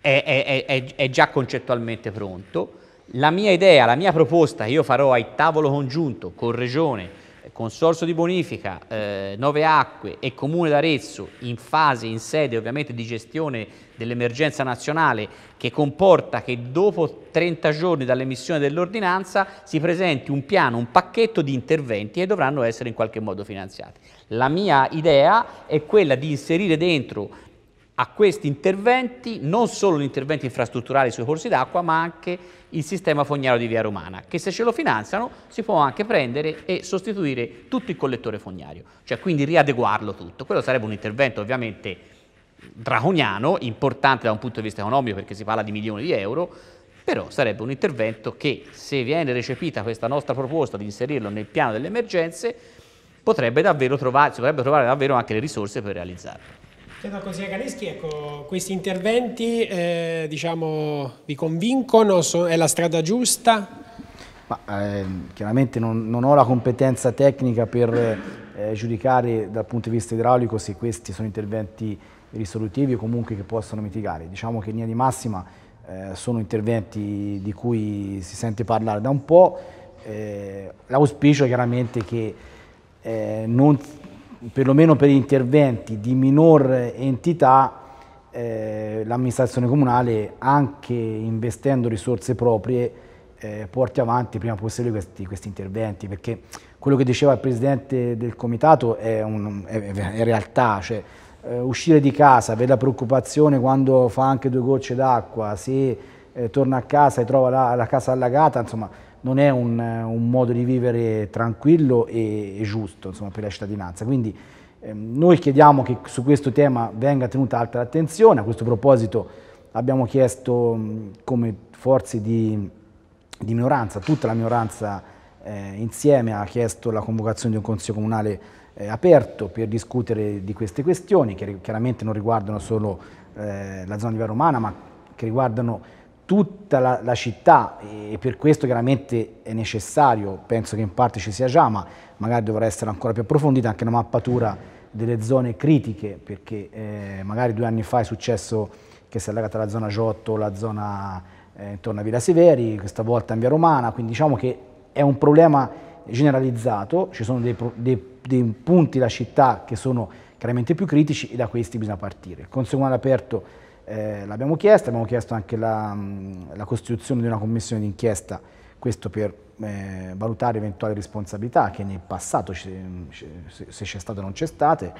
E: è, è, è già concettualmente pronto la mia idea, la mia proposta che io farò ai tavolo congiunto con Regione, Consorzio di Bonifica, eh, Nove Acque e Comune d'Arezzo in fase, in sede ovviamente di gestione dell'emergenza nazionale che comporta che dopo 30 giorni dall'emissione dell'ordinanza si presenti un piano, un pacchetto di interventi che dovranno essere in qualche modo finanziati. La mia idea è quella di inserire dentro a questi interventi non solo gli interventi infrastrutturali sui corsi d'acqua ma anche il sistema fognario di via Romana che se ce lo finanziano si può anche prendere e sostituire tutto il collettore fognario cioè quindi riadeguarlo tutto quello sarebbe un intervento ovviamente draconiano importante da un punto di vista economico perché si parla di milioni di euro però sarebbe un intervento che se viene recepita questa nostra proposta di inserirlo nel piano delle emergenze potrebbe davvero trovare, si potrebbero trovare davvero anche le risorse per
A: realizzarlo Chiedo al consigliere Caneschi, ecco, questi interventi eh, diciamo, vi convincono? è la strada giusta?
F: Ma, eh, chiaramente non, non, ho la competenza tecnica per eh, giudicare dal punto di vista idraulico se questi sono interventi risolutivi o comunque che possono mitigare. Diciamo che in linea di massima eh, sono interventi di cui si sente parlare da un po'. Eh, l'auspicio è chiaramente che eh, non perlomeno per interventi di minor entità, eh, l'amministrazione comunale, anche investendo risorse proprie, eh, porti avanti prima possibile questi, questi, interventi, perché quello che diceva il Presidente del Comitato è, un, è, è realtà, cioè eh, uscire di casa, per la preoccupazione quando fa anche due gocce d'acqua, se eh, torna a casa e trova la, la casa allagata, insomma non è un, un modo di vivere tranquillo e, e giusto insomma, per la cittadinanza. Quindi ehm, noi chiediamo che su questo tema venga tenuta alta l'attenzione, a questo proposito abbiamo chiesto come forze di, di minoranza, tutta la minoranza eh, insieme ha chiesto la convocazione di un Consiglio Comunale eh, aperto per discutere di queste questioni che chiaramente non riguardano solo eh, la zona di Via Romana ma che riguardano tutta la, la, città e per questo chiaramente è necessario, penso che in parte ci sia già, ma magari dovrà essere ancora più approfondita anche una mappatura delle zone critiche, perché eh, magari due anni fa è successo che si è allargata la zona Giotto, la zona eh, intorno a Villa Severi, questa volta in Via Romana, quindi diciamo che è un problema generalizzato, ci sono dei, dei, dei punti della città che sono chiaramente più critici e da questi bisogna partire. Il consumo Aperto eh, l'abbiamo chiesto, abbiamo chiesto anche la, mm, la costituzione di una commissione d'inchiesta, questo per eh, valutare eventuali responsabilità che nel passato, se c'è stata o non c'è stata,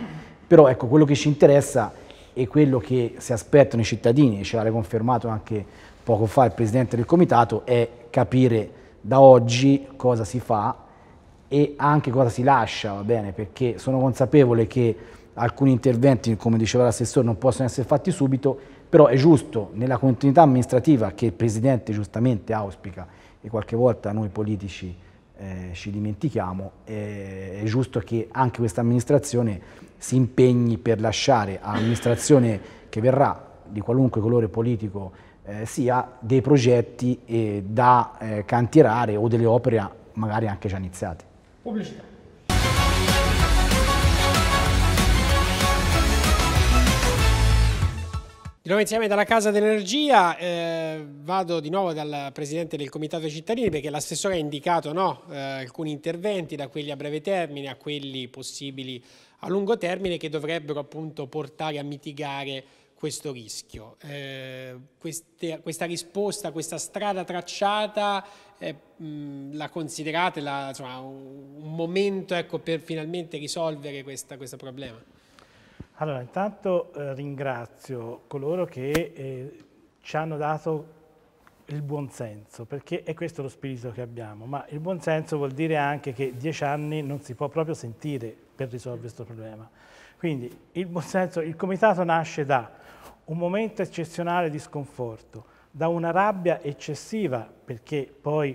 F: però ecco, quello che ci interessa e quello che si aspettano i cittadini, ce l'ha riconfermato anche poco fa il Presidente del Comitato, è capire da oggi cosa si fa e anche cosa si lascia, va bene? Perché sono consapevole che alcuni interventi, come diceva l'assessore, non possono essere fatti subito, però è giusto nella continuità amministrativa che il Presidente giustamente auspica e qualche volta noi politici eh, ci dimentichiamo, eh, è giusto che anche questa amministrazione si impegni per lasciare all'amministrazione che verrà di qualunque colore politico eh, sia dei progetti eh, da eh, cantierare o delle opere magari anche già
A: iniziate. Pubblicità. Di nuovo insieme dalla Casa dell'Energia, eh, vado di nuovo dal Presidente del Comitato dei Cittadini perché l'assessore ha indicato no, eh, alcuni interventi da quelli a breve termine a quelli possibili a lungo termine che dovrebbero appunto portare a mitigare questo rischio. Eh, queste, questa risposta, questa strada tracciata, eh, mh, la considerate la, insomma, un momento ecco, per finalmente risolvere questa, questo problema?
G: Allora, intanto eh, ringrazio coloro che eh, ci hanno dato il buonsenso, perché è questo lo spirito che abbiamo, ma il buonsenso vuol dire anche che dieci anni non si può proprio sentire per risolvere questo problema. Quindi il buonsenso, il comitato nasce da un momento eccezionale di sconforto, da una rabbia eccessiva, perché poi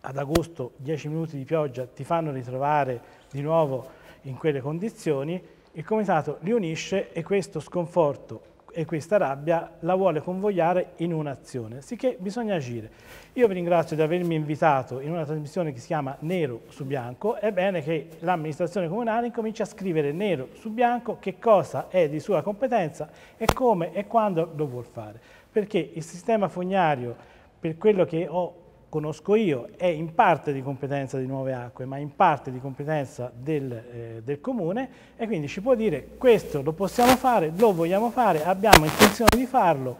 G: ad agosto dieci minuti di pioggia ti fanno ritrovare di nuovo in quelle condizioni, il comitato li unisce e questo sconforto e questa rabbia la vuole convogliare in un'azione, sicché bisogna agire. Io vi ringrazio di avermi invitato in una trasmissione che si chiama Nero su Bianco, è bene che l'amministrazione comunale incominci a scrivere nero su bianco che cosa è di sua competenza e come e quando lo vuol fare, perché il sistema fognario, per quello che ho conosco io è in parte di competenza di Nuove Acque, ma in parte di competenza del, eh, del, comune e quindi ci può dire questo lo possiamo fare, lo vogliamo fare, abbiamo intenzione di farlo,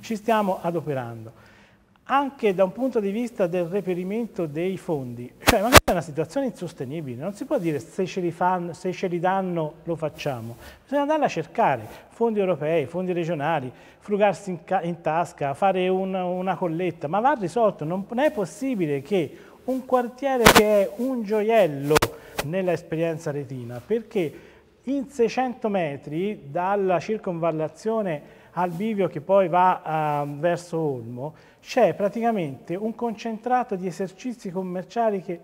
G: ci stiamo adoperando anche da un punto di vista del reperimento dei fondi. Cioè, magari è una situazione insostenibile, non si può dire se ce li, fanno, se ce li danno lo facciamo. Bisogna andare a cercare fondi europei, fondi regionali, frugarsi in, in tasca, fare una, una colletta, ma va risolto, non, non è possibile che un quartiere che è un gioiello nella esperienza retina, perché in 600 metri dalla circonvallazione al bivio che poi va uh, verso Olmo, c'è praticamente un concentrato di esercizi commerciali che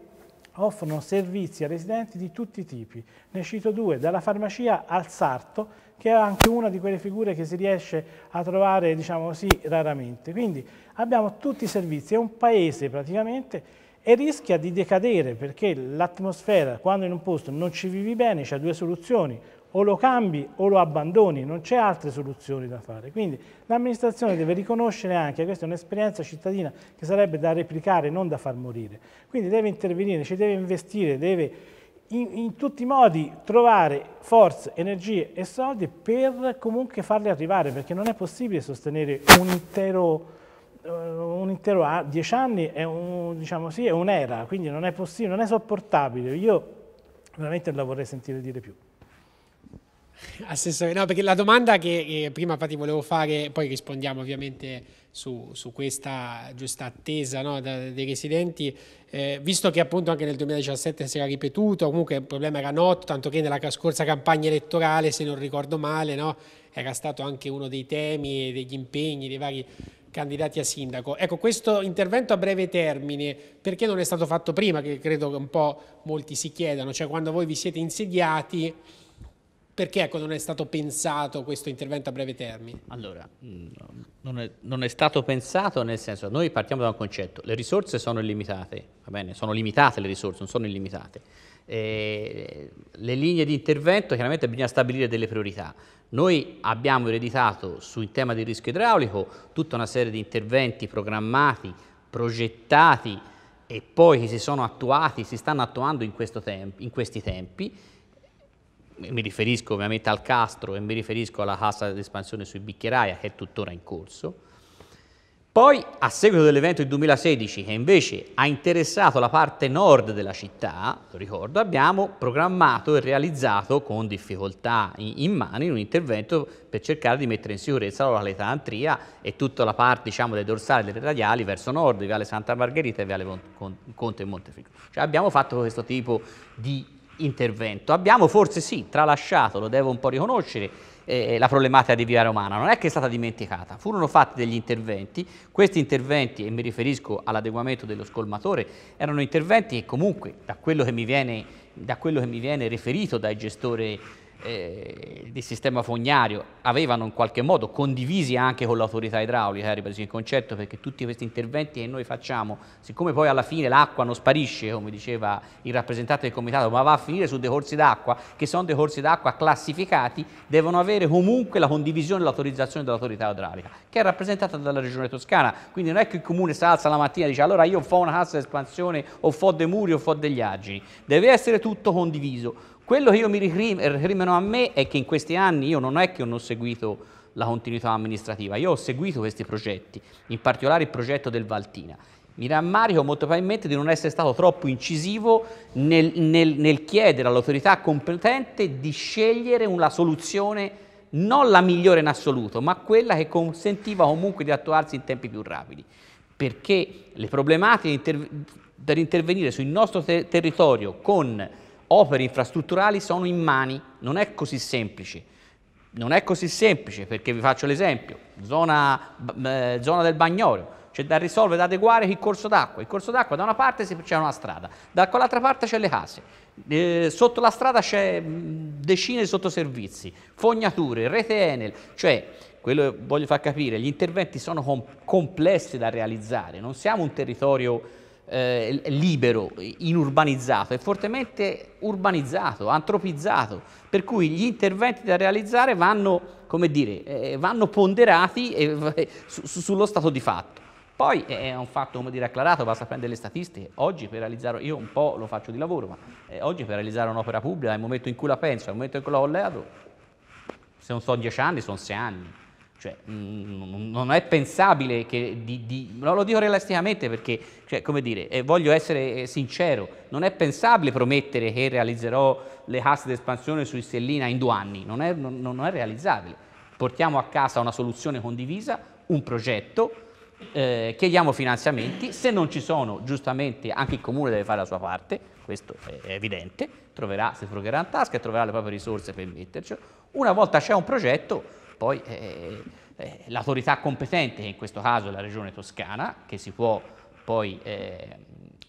G: offrono servizi a residenti di tutti i tipi. Ne cito due, dalla farmacia al sarto, che è anche una di quelle figure che si riesce a trovare, diciamo così, raramente. Quindi abbiamo tutti i servizi, è un paese praticamente e rischia di decadere perché l'atmosfera quando in un posto non ci vivi bene c'è due soluzioni o lo cambi o lo abbandoni, non c'è altre soluzioni da fare. Quindi l'amministrazione deve riconoscere anche, questa è un'esperienza cittadina che sarebbe da replicare, non da far morire. Quindi deve intervenire, ci deve investire, deve in, in tutti i modi trovare forze, energie e soldi per comunque farli arrivare, perché non è possibile sostenere un intero eh, un intero anno, dieci anni è un'era, diciamo sì, un quindi non è
A: possibile, non è sopportabile. Io veramente la vorrei sentire dire più. Assessore, no, perché la domanda che, che prima infatti volevo fare, poi rispondiamo ovviamente su, su questa giusta attesa no, da, dei residenti, eh, visto che appunto anche nel 2017 si era ripetuto, comunque il problema era noto, tanto che nella scorsa campagna elettorale, se non ricordo male, no, era stato anche uno dei temi, e degli impegni dei vari candidati a sindaco. Ecco, questo intervento a breve termine, perché non è stato fatto prima, che credo che un po' molti si chiedano, cioè quando voi vi siete insediati, perché ecco, non è stato pensato questo intervento a breve termine? Allora,
E: mm, non è, non è, stato pensato nel senso, noi partiamo da un concetto, le risorse sono illimitate, va bene? Sono limitate le risorse, non sono illimitate eh, le linee di intervento, chiaramente bisogna stabilire delle priorità. Noi abbiamo ereditato sul tema del rischio idraulico tutta una serie di interventi programmati, progettati e poi che si sono attuati, si stanno attuando in, temp in questi tempi. Mi riferisco ovviamente al Castro e mi riferisco alla cassa d'espansione sui Bicchieraia che è tuttora in corso poi, a seguito dell'evento del 2016, che invece ha interessato la parte nord della città, lo ricordo, abbiamo programmato e realizzato con difficoltà in, mano un intervento per cercare di mettere in sicurezza la località Antria e tutta la parte diciamo, dei dorsali delle radiali verso nord, Viale Santa Margherita e Viale Conte e Montefico. Cioè abbiamo fatto questo tipo di intervento. Abbiamo forse sì, tralasciato, lo devo un po' riconoscere, eh, la problematica di Via Romana, non è che è stata dimenticata, furono fatti degli interventi, questi interventi, e mi riferisco all'adeguamento dello scolmatore, erano interventi che comunque, da quello che mi viene, che mi viene riferito dai gestori eh, di sistema fognario avevano in qualche modo condivisi anche con l'autorità idraulica, era eh, ripreso in concetto perché tutti questi interventi che noi facciamo, siccome poi alla fine l'acqua non sparisce, come diceva il rappresentante del comitato, ma va a finire su dei corsi d'acqua, che sono dei corsi d'acqua classificati, devono avere comunque la condivisione e l'autorizzazione dell'autorità idraulica, che è rappresentata dalla regione toscana, quindi non è che il comune si alza la mattina e dice allora io fo una cassa di espansione o fo dei muri o fo degli argini, deve essere tutto condiviso quello che io mi rimeno a me è che in questi anni io non è che non ho seguito la continuità amministrativa, io ho seguito questi progetti, in particolare il progetto del Valtina. Mi rammarico molto probabilmente di non essere stato troppo incisivo nel, nel, nel chiedere all'autorità competente di scegliere una soluzione non la migliore in assoluto, ma quella che consentiva comunque di attuarsi in tempi più rapidi, perché le problematiche per intervenire sul nostro ter territorio con opere infrastrutturali sono in mani, non è così semplice. Non è così semplice perché vi faccio l'esempio, zona, eh, zona del Bagnorio, c'è da risolvere, da adeguare il corso d'acqua. Il corso d'acqua da una parte c'è una strada, dall'altra parte c'è le case, eh, sotto la strada c'è mm, decine di sottoservizi, fognature, rete Enel, cioè quello che voglio far capire, gli interventi sono com complessi da realizzare, non siamo un territorio eh, libero, inurbanizzato, è fortemente urbanizzato, antropizzato, per cui gli interventi da realizzare vanno, dire, eh, vanno ponderati eh, su, sullo stato di fatto. Poi eh, è un fatto, come dire, acclarato, basta prendere le statistiche. Oggi per realizzare, io un po' lo faccio di lavoro, ma eh, oggi per realizzare un'opera pubblica, nel momento in cui la penso, nel momento in cui la ho leato, se non so dieci anni, sono sei anni cioè, mm, non è pensabile che di, di, lo dico realisticamente perché, cioè, come dire, eh, voglio essere eh, sincero, non è pensabile promettere che realizzerò le casse d'espansione su Stellina in due anni, non è, non, non è, realizzabile. Portiamo a casa una soluzione condivisa, un progetto, eh, chiediamo finanziamenti, se non ci sono, giustamente anche il Comune deve fare la sua parte, questo è evidente, troverà, si frucherà in tasca e troverà le proprie risorse per metterci. Una volta c'è un progetto, poi eh, eh, eh, l'autorità competente, che in questo caso è la Regione Toscana, che si può poi eh,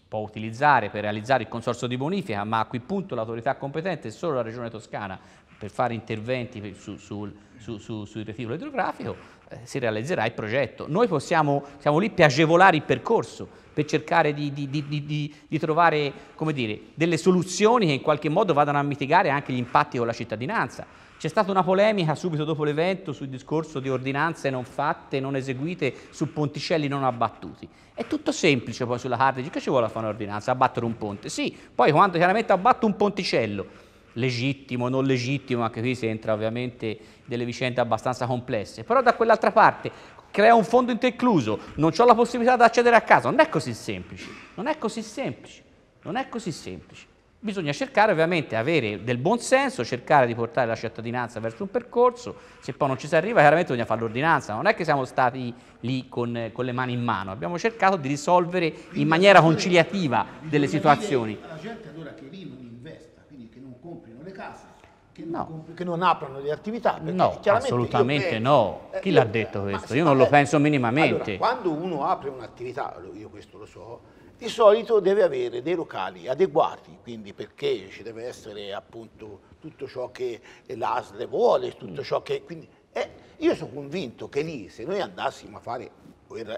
E: può utilizzare per realizzare il consorzio di bonifica, ma a quel punto l'autorità competente è solo la Regione Toscana per fare interventi su, sul, su, su, sul retiro idrografico, eh, si realizzerà il progetto. Noi possiamo, siamo lì per agevolare il percorso, per cercare di, di, di, di trovare dire, delle soluzioni che in qualche modo vadano a mitigare anche gli impatti con la cittadinanza. C'è stata una polemica subito dopo l'evento sul discorso di ordinanze non fatte, non eseguite, su ponticelli non abbattuti. È tutto semplice poi sulla carta, che ci vuole fare un'ordinanza? Abbattere un ponte? Sì, poi quando chiaramente abbatto un ponticello, legittimo, non legittimo, anche qui si entra ovviamente delle vicende abbastanza complesse, però da quell'altra parte crea un fondo intercluso, non ho la possibilità di accedere a casa, non è così semplice, non è così semplice, non è così semplice. Bisogna cercare ovviamente, avere del buon senso, cercare di portare la cittadinanza verso un percorso, se poi non ci si arriva chiaramente bisogna fare l'ordinanza, non è che siamo stati lì con, con le mani in mano, abbiamo cercato di risolvere in maniera conciliativa delle situazioni.
H: La gente allora che lì non investa, quindi che non comprino le case, che, no. non, che, non, aprono le attività. No, assolutamente penso, no. Eh, Chi eh, l'ha
E: detto questo? Io non lo penso minimamente. Allora,
H: quando uno apre un'attività, io questo lo so, di solito deve avere dei locali adeguati, quindi perché ci deve essere appunto tutto ciò che l'ASL vuole, tutto ciò che... Quindi, eh, io sono convinto che lì, se noi andassimo a fare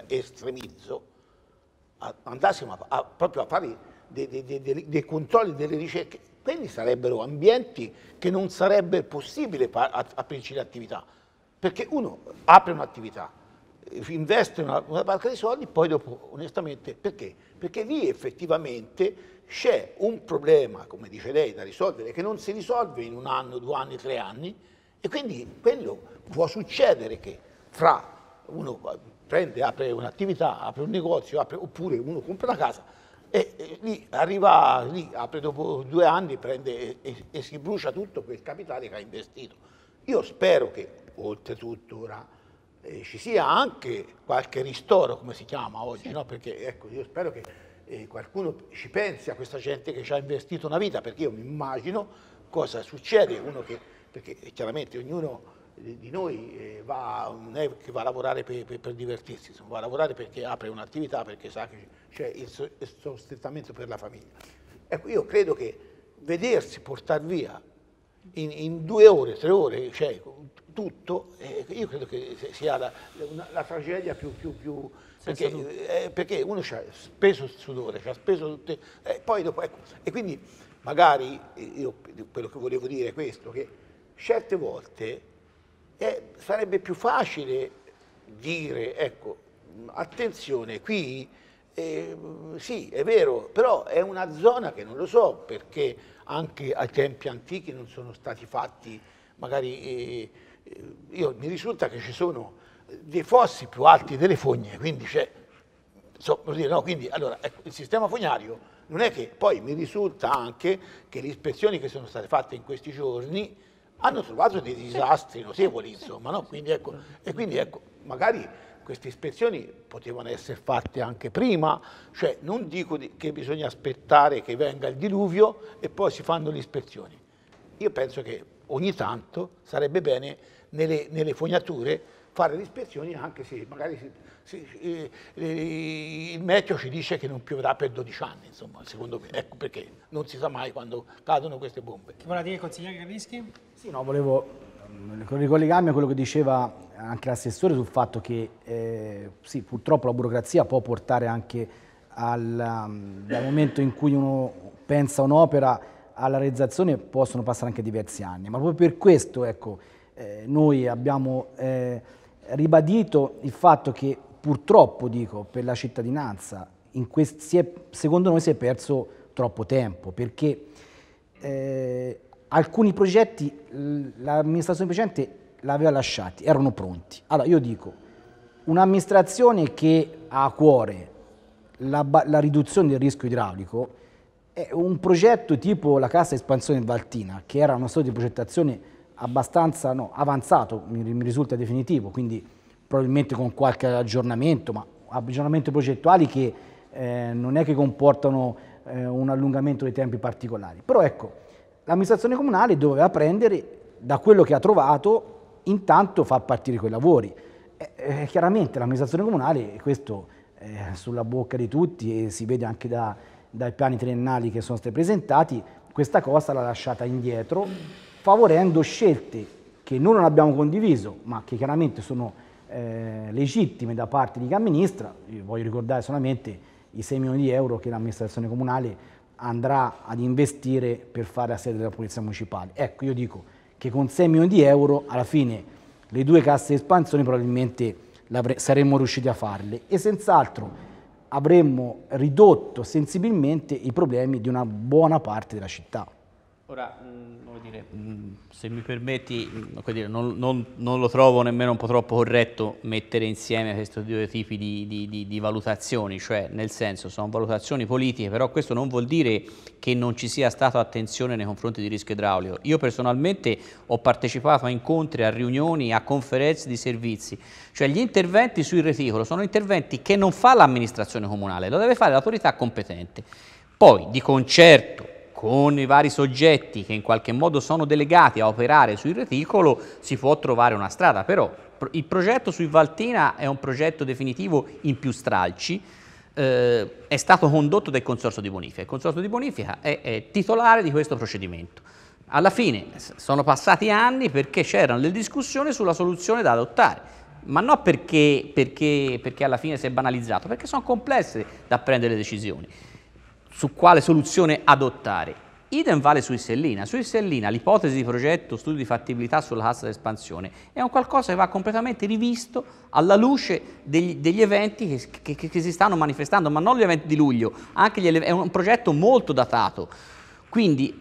H: estremizzo, a, andassimo a, a, proprio a fare dei, dei, dei, dei controlli delle ricerche, quelli sarebbero ambienti che non sarebbe possibile aprirci le attività, perché uno apre un'attività, investe una, una barca di soldi, poi dopo onestamente perché? Perché lì effettivamente c'è un problema, come dice lei, da risolvere che non si risolve in un anno, due anni, tre anni e quindi quello può succedere che fra uno prende, apre un'attività, apre un negozio, apre, oppure uno compra una casa e, e, lì arriva, lì apre dopo due anni prende, e, e si brucia tutto quel capitale che ha investito. Io spero che oltretutto ora eh, ci sia anche qualche ristoro, come si chiama oggi, sì. no? perché ecco, io spero che eh, qualcuno ci pensi a questa gente che ci ha investito una vita, perché io mi immagino cosa succede, uno che, perché eh, chiaramente ognuno di noi eh, va, non è che va a lavorare per, per, per divertirsi, insomma, va a lavorare perché apre un'attività, perché sa che c'è il, so, il sostentamento per la famiglia. Ecco, io credo che vedersi portare via in, in, due ore, tre ore, cioè, tutto, eh, io credo che sia la, una, la tragedia più... più, più perché, eh, perché, uno ci ha speso il sudore, ci ha speso tutte... Eh, poi dopo, ecco, e quindi magari eh, io quello che volevo dire è questo, che certe volte eh, sarebbe più facile dire, ecco, attenzione, qui eh, sì, è vero, però è una zona che non lo so perché anche ai tempi antichi non sono stati fatti magari... Eh, io, mi risulta che ci sono eh, dei fossi più alti delle fogne, quindi c'è, so, dire, no, quindi, allora, ecco, il sistema fognario non è che poi mi risulta anche che le ispezioni che sono state fatte in questi giorni hanno trovato dei disastri notevoli, insomma, no? quindi, ecco, e quindi ecco, magari queste ispezioni potevano essere fatte anche prima, cioè non dico che bisogna aspettare che venga il diluvio e poi si fanno le ispezioni. Io penso che ogni tanto sarebbe bene nelle, nelle fognature, fare le ispezioni anche se magari si, si, eh, eh, il meteo ci dice che non pioverà per 12 anni, insomma, secondo me, ecco perché non si sa mai quando cadono queste bombe. Che
A: voleva dire il consigliere Gravischi? Sì, no, volevo
F: ricollegarmi eh, a quello che diceva anche l'assessore sul fatto che eh, sì, purtroppo la burocrazia può portare anche al, um, dal momento in cui uno pensa un'opera alla realizzazione possono passare anche diversi anni, ma proprio per questo, ecco, eh, noi abbiamo eh, ribadito il fatto che purtroppo, dico, per la cittadinanza, è, secondo noi si è perso troppo tempo, perché eh, alcuni progetti l'amministrazione precedente l'aveva lasciati, erano pronti. Allora io dico, un'amministrazione che ha a cuore la, la riduzione del rischio idraulico, è un progetto tipo la cassa espansione Valtina, che era una storia di progettazione abbastanza no, avanzato, mi, risulta definitivo, quindi probabilmente con qualche aggiornamento, ma aggiornamenti progettuali che eh, non è che comportano eh, un allungamento dei tempi particolari. Però ecco, l'amministrazione comunale doveva prendere da quello che ha trovato, intanto fa partire quei lavori. Eh, chiaramente l'amministrazione comunale, questo è eh, sulla bocca di tutti e si vede anche da, dai piani triennali che sono stati presentati, questa cosa l'ha lasciata indietro favorendo scelte che noi non abbiamo condiviso, ma che chiaramente sono eh, legittime da parte di chi amministra. Io voglio ricordare solamente i 6 milioni di euro che l'amministrazione comunale andrà ad investire per fare la sede della Polizia Municipale. Ecco, io dico che con 6 milioni di euro alla fine le due casse di espansione probabilmente saremmo riusciti a farle e senz'altro avremmo ridotto sensibilmente i problemi di una buona parte della città.
E: Ora, mh, mm, dire, mh, mm, se mi permetti, mh, mm, dire, non, non, non, lo trovo nemmeno un po' troppo corretto mettere insieme questi due tipi di, di, di, di, valutazioni, cioè nel senso sono valutazioni politiche, però questo non vuol dire che non ci sia stata attenzione nei confronti di rischio idraulico. Io personalmente ho partecipato a incontri, a riunioni, a conferenze di servizi, cioè gli interventi sul reticolo sono interventi che non fa l'amministrazione comunale, lo deve fare l'autorità competente. Poi, di concerto con i vari soggetti che in qualche modo sono delegati a operare sul reticolo si può trovare una strada, però il progetto sui Valtina è un progetto definitivo in più stralci, eh, è stato condotto dal Consorzio di Bonifica, il Consorzio di Bonifica è, è titolare di questo procedimento. Alla fine sono passati anni perché c'erano le discussioni sulla soluzione da adottare, ma non perché, perché, perché alla fine si è banalizzato, perché sono complesse da prendere le decisioni su quale soluzione adottare. Idem vale su Isellina. Su Isellina l'ipotesi di progetto, studio di fattibilità sulla cassa d'espansione è un qualcosa che va completamente rivisto alla luce degli, degli eventi che, che, che, si stanno manifestando, ma non gli eventi di luglio, ele- è un progetto molto datato. Quindi,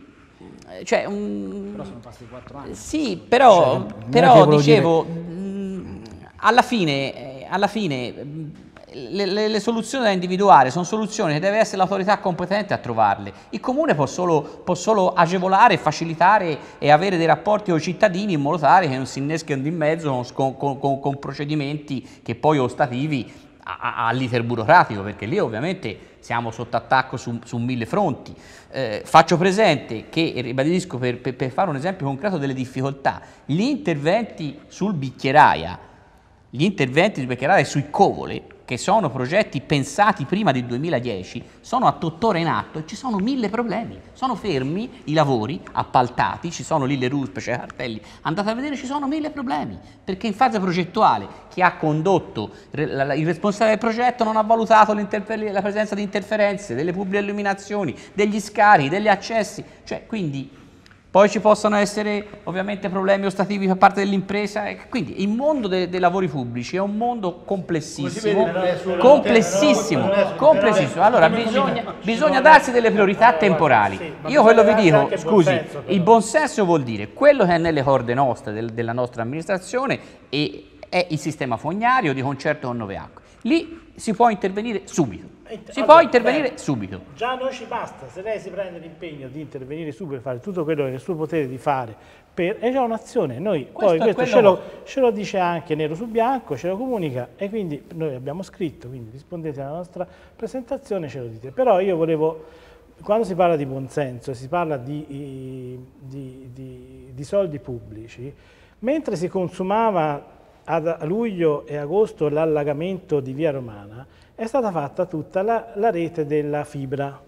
E: eh, cioè, un, però sono passati quattro anni. Sì, però, cioè, però dicevo,
D: dire... Mm,
E: mh, alla fine, eh, alla fine mm, le, le, le, soluzioni da individuare sono soluzioni che deve essere l'autorità competente a trovarle. Il comune può solo, può solo agevolare, facilitare e avere dei rapporti con i cittadini in modo tale che non si inneschino di mezzo con, con, con, con procedimenti che poi ostativi all'iter burocratico, perché lì ovviamente siamo sotto attacco su, su mille fronti. Eh, faccio presente che, ribadisco per, per, per fare un esempio concreto delle difficoltà, gli interventi sul bicchieraia, gli interventi sul bicchieraia sui covole, che sono progetti pensati prima del 2010, sono a tuttora in atto e ci sono mille problemi. Sono fermi i lavori, appaltati, ci sono lì le ruspe, c'è cioè cartelli. Andate a vedere, ci sono mille problemi, perché in fase progettuale chi ha condotto, il responsabile del progetto non ha valutato la presenza di interferenze, delle pubbliche illuminazioni, degli scari, degli accessi. Cioè, quindi poi ci possono essere ovviamente problemi ostativi da parte dell'impresa, quindi il mondo dei, dei lavori pubblici è un mondo complessissimo, vede, complessissimo, interno, complessissimo. Allora bisogna, bisogna, darsi delle priorità temporali. Io quello vi dico, scusi, buonsenso, il buonsenso vuol dire quello che è nelle corde nostre, del, della nostra amministrazione, e è il sistema fognario di concerto con Nove Acque. Lì si può intervenire subito
G: si allora, può intervenire beh, subito. Già non ci basta, se lei si prende l'impegno di intervenire subito e fare tutto quello che è nel suo potere di fare, per, è già un'azione. Noi questo poi questo ce lo, ce lo, dice anche nero su bianco, ce lo comunica e quindi noi abbiamo scritto, quindi rispondete alla nostra presentazione, ce lo dite. Però io volevo, quando si parla di buonsenso, si parla di, di, di, di soldi pubblici, mentre si consumava a luglio e agosto l'allagamento di Via Romana, è stata fatta tutta la, la rete della fibra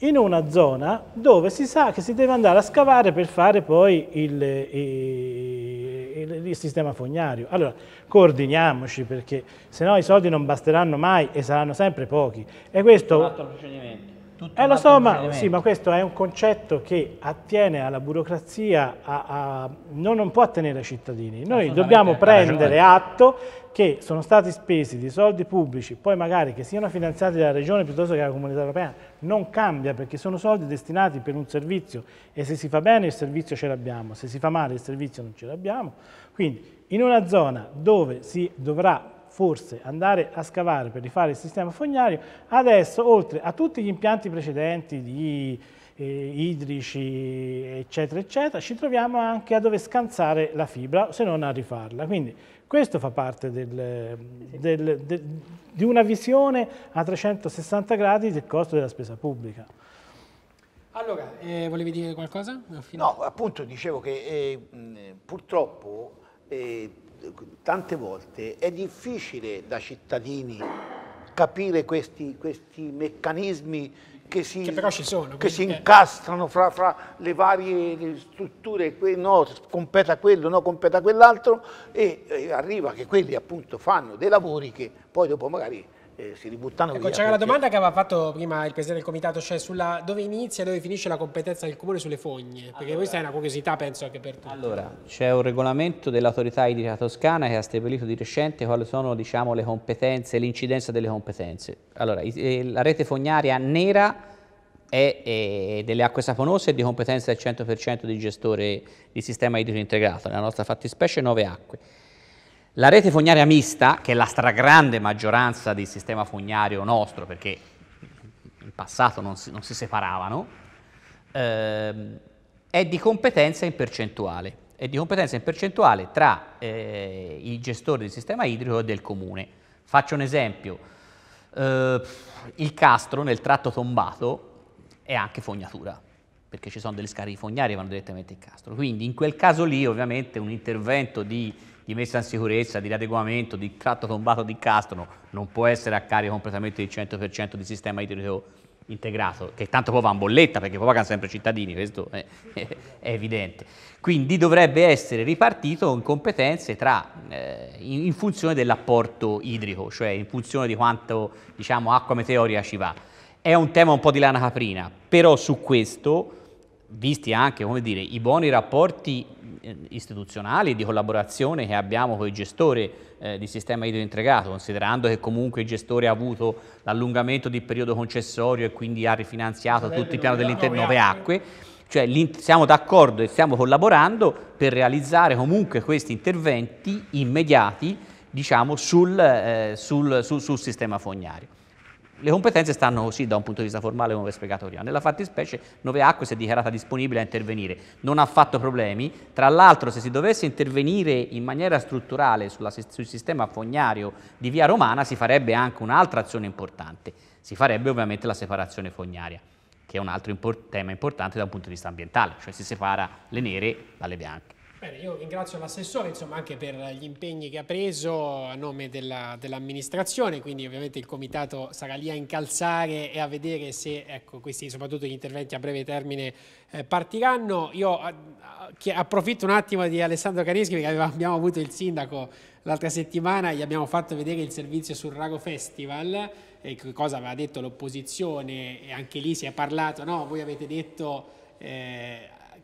G: in una zona dove si sa che si deve andare a scavare per fare poi il, il, il sistema fognario. Allora, coordiniamoci perché se no i soldi non basteranno mai e saranno sempre pochi. E
A: questo
G: tutto eh, lo so, ma, sì, ma, questo è un concetto che attiene alla burocrazia, a, a, no, non può attenere ai cittadini. Noi dobbiamo prendere atto che sono stati spesi dei soldi pubblici, poi magari che siano finanziati dalla regione piuttosto che dalla comunità europea, non cambia perché sono soldi destinati per un servizio e se si fa bene il servizio ce l'abbiamo, se si fa male il servizio non ce l'abbiamo. Quindi in una zona dove si dovrà forse andare a scavare per rifare il sistema fognario, adesso oltre a tutti gli impianti precedenti di eh, idrici eccetera eccetera, ci troviamo anche a dover scansare la fibra se non a rifarla. Quindi questo fa parte del, del, de, di una visione a 360 gradi del costo della spesa pubblica.
A: Allora,
H: eh, volevi dire qualcosa? No, appunto dicevo che eh, purtroppo eh, tante volte è difficile da cittadini capire questi, questi meccanismi che si, che sono, che si eh. incastrano fra, fra, le varie strutture, que, no, competa quello, no, competa quell'altro e, e arriva che quelli appunto fanno dei lavori che poi dopo magari eh, si ributtano ecco, via. C'era perché... la
A: domanda che aveva fatto prima il presidente del comitato, cioè sulla dove inizia e dove finisce la competenza del comune sulle fogne, perché allora, questa è una curiosità penso anche per tutti. Allora,
E: c'è un regolamento dell'autorità idrica toscana che ha stabilito di recente quali sono diciamo, le competenze, l'incidenza delle competenze. Allora, eh, la rete fognaria nera è, è delle acque saponose è di competenza del 100% di gestore di sistema idrico integrato, nella nostra fattispecie nove acque. La rete fognaria mista, che è la stragrande maggioranza del sistema fognario nostro, perché in passato non si, non si separavano, ehm, è di competenza in percentuale, è di competenza in percentuale tra eh, i gestori del sistema idrico e del comune. Faccio un esempio, eh, il castro nel tratto tombato è anche fognatura, perché ci sono degli scarichi fognari che vanno direttamente in castro, quindi in quel caso lì ovviamente un intervento di di messa in sicurezza, di adeguamento, di tratto tombato di Castro non può essere a carico completamente del 100% di sistema idrico integrato, che tanto poi va in bolletta perché poi pagano sempre i cittadini, questo è, è, evidente. Quindi dovrebbe essere ripartito in competenze tra, eh, in, in, funzione dell'apporto idrico, cioè in funzione di quanto diciamo, acqua meteoria ci va. È un tema un po' di lana caprina, però su questo, visti anche dire, i buoni rapporti eh, istituzionali di collaborazione che abbiamo con il gestore eh, di sistema idrointegrato, considerando che comunque il gestore ha avuto l'allungamento di periodo concessorio e quindi ha rifinanziato sì, tutto il piano dell'interno nove acque, cioè siamo d'accordo e stiamo collaborando per realizzare comunque questi interventi immediati diciamo, sul, eh, sul, sul, sul sistema fognario le competenze stanno sì da un punto di vista formale come ho spiegato prima. Nella fattispecie Nove Acque si è dichiarata disponibile a intervenire, non ha fatto problemi, tra l'altro se si dovesse intervenire in maniera strutturale sulla, sul sistema fognario di Via Romana si farebbe anche un'altra azione importante, si farebbe ovviamente la separazione fognaria che è un altro import tema importante da un punto di vista ambientale, cioè si separa le nere dalle bianche.
A: Bene, io ringrazio l'assessore anche per gli impegni che ha preso a nome dell'amministrazione, dell quindi ovviamente il comitato sarà lì a incalzare e a vedere se ecco, questi soprattutto gli interventi a breve termine eh, partiranno. Io approfitto un attimo di Alessandro Caneschi perché aveva, abbiamo avuto il sindaco l'altra settimana, gli abbiamo fatto vedere il servizio sul Rago Festival, eh, cosa aveva detto l'opposizione e anche lì si è parlato, no? voi avete detto... Eh,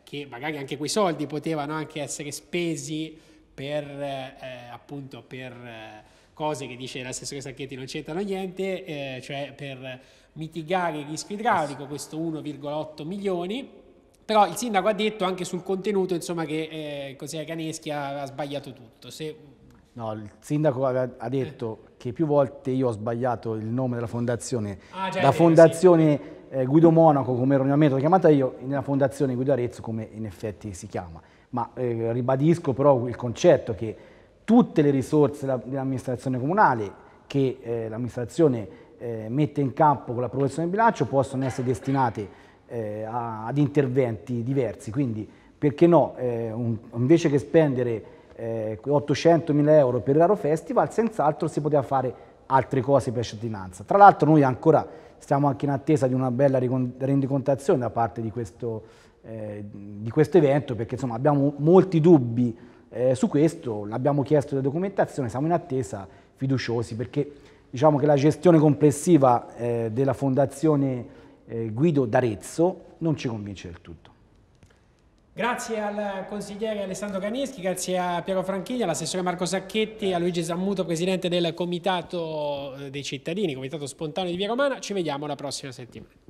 A: che magari anche quei soldi potevano anche essere spesi per eh, appunto per eh, cose che dice l'assessore Sacchetti non c'entrano niente, eh, cioè per mitigare il rischio idraulico, questo 1,8 milioni. Però il sindaco ha detto anche sul contenuto insomma, che eh, così Caneschi ha, ha sbagliato tutto. Se...
F: No, il sindaco ha, ha detto eh. che più volte io ho sbagliato il nome della fondazione. Ah, la vero, eh, fondazione... Sì eh, Guido Monaco come erroneamente l'ho chiamata io, nella fondazione Guido Arezzo come in effetti si chiama. Ma eh, ribadisco però il concetto che tutte le risorse dell'amministrazione comunale che eh, l'amministrazione eh, mette in campo con l'approvazione del bilancio possono essere destinate eh, a, ad interventi diversi, quindi perché no, eh, un, invece che spendere 800.000 euro per l'Aero Festival, senz'altro si poteva fare altre cose per cittadinanza. Tra l'altro noi ancora stiamo anche in attesa di una bella rendicontazione da parte di questo, eh, di questo evento perché insomma, abbiamo molti dubbi eh, su questo, l'abbiamo chiesto la documentazione, siamo in attesa fiduciosi perché diciamo che la gestione complessiva eh, della Fondazione eh, Guido d'Arezzo non ci convince del tutto.
A: Grazie al consigliere Alessandro Canischi, grazie a Piero Franchiglia, all'assessore Marco Sacchetti, a Luigi Sammuto, presidente del Comitato eh, dei cittadini, Comitato spontaneo di Via Romana. Ci vediamo la prossima settimana.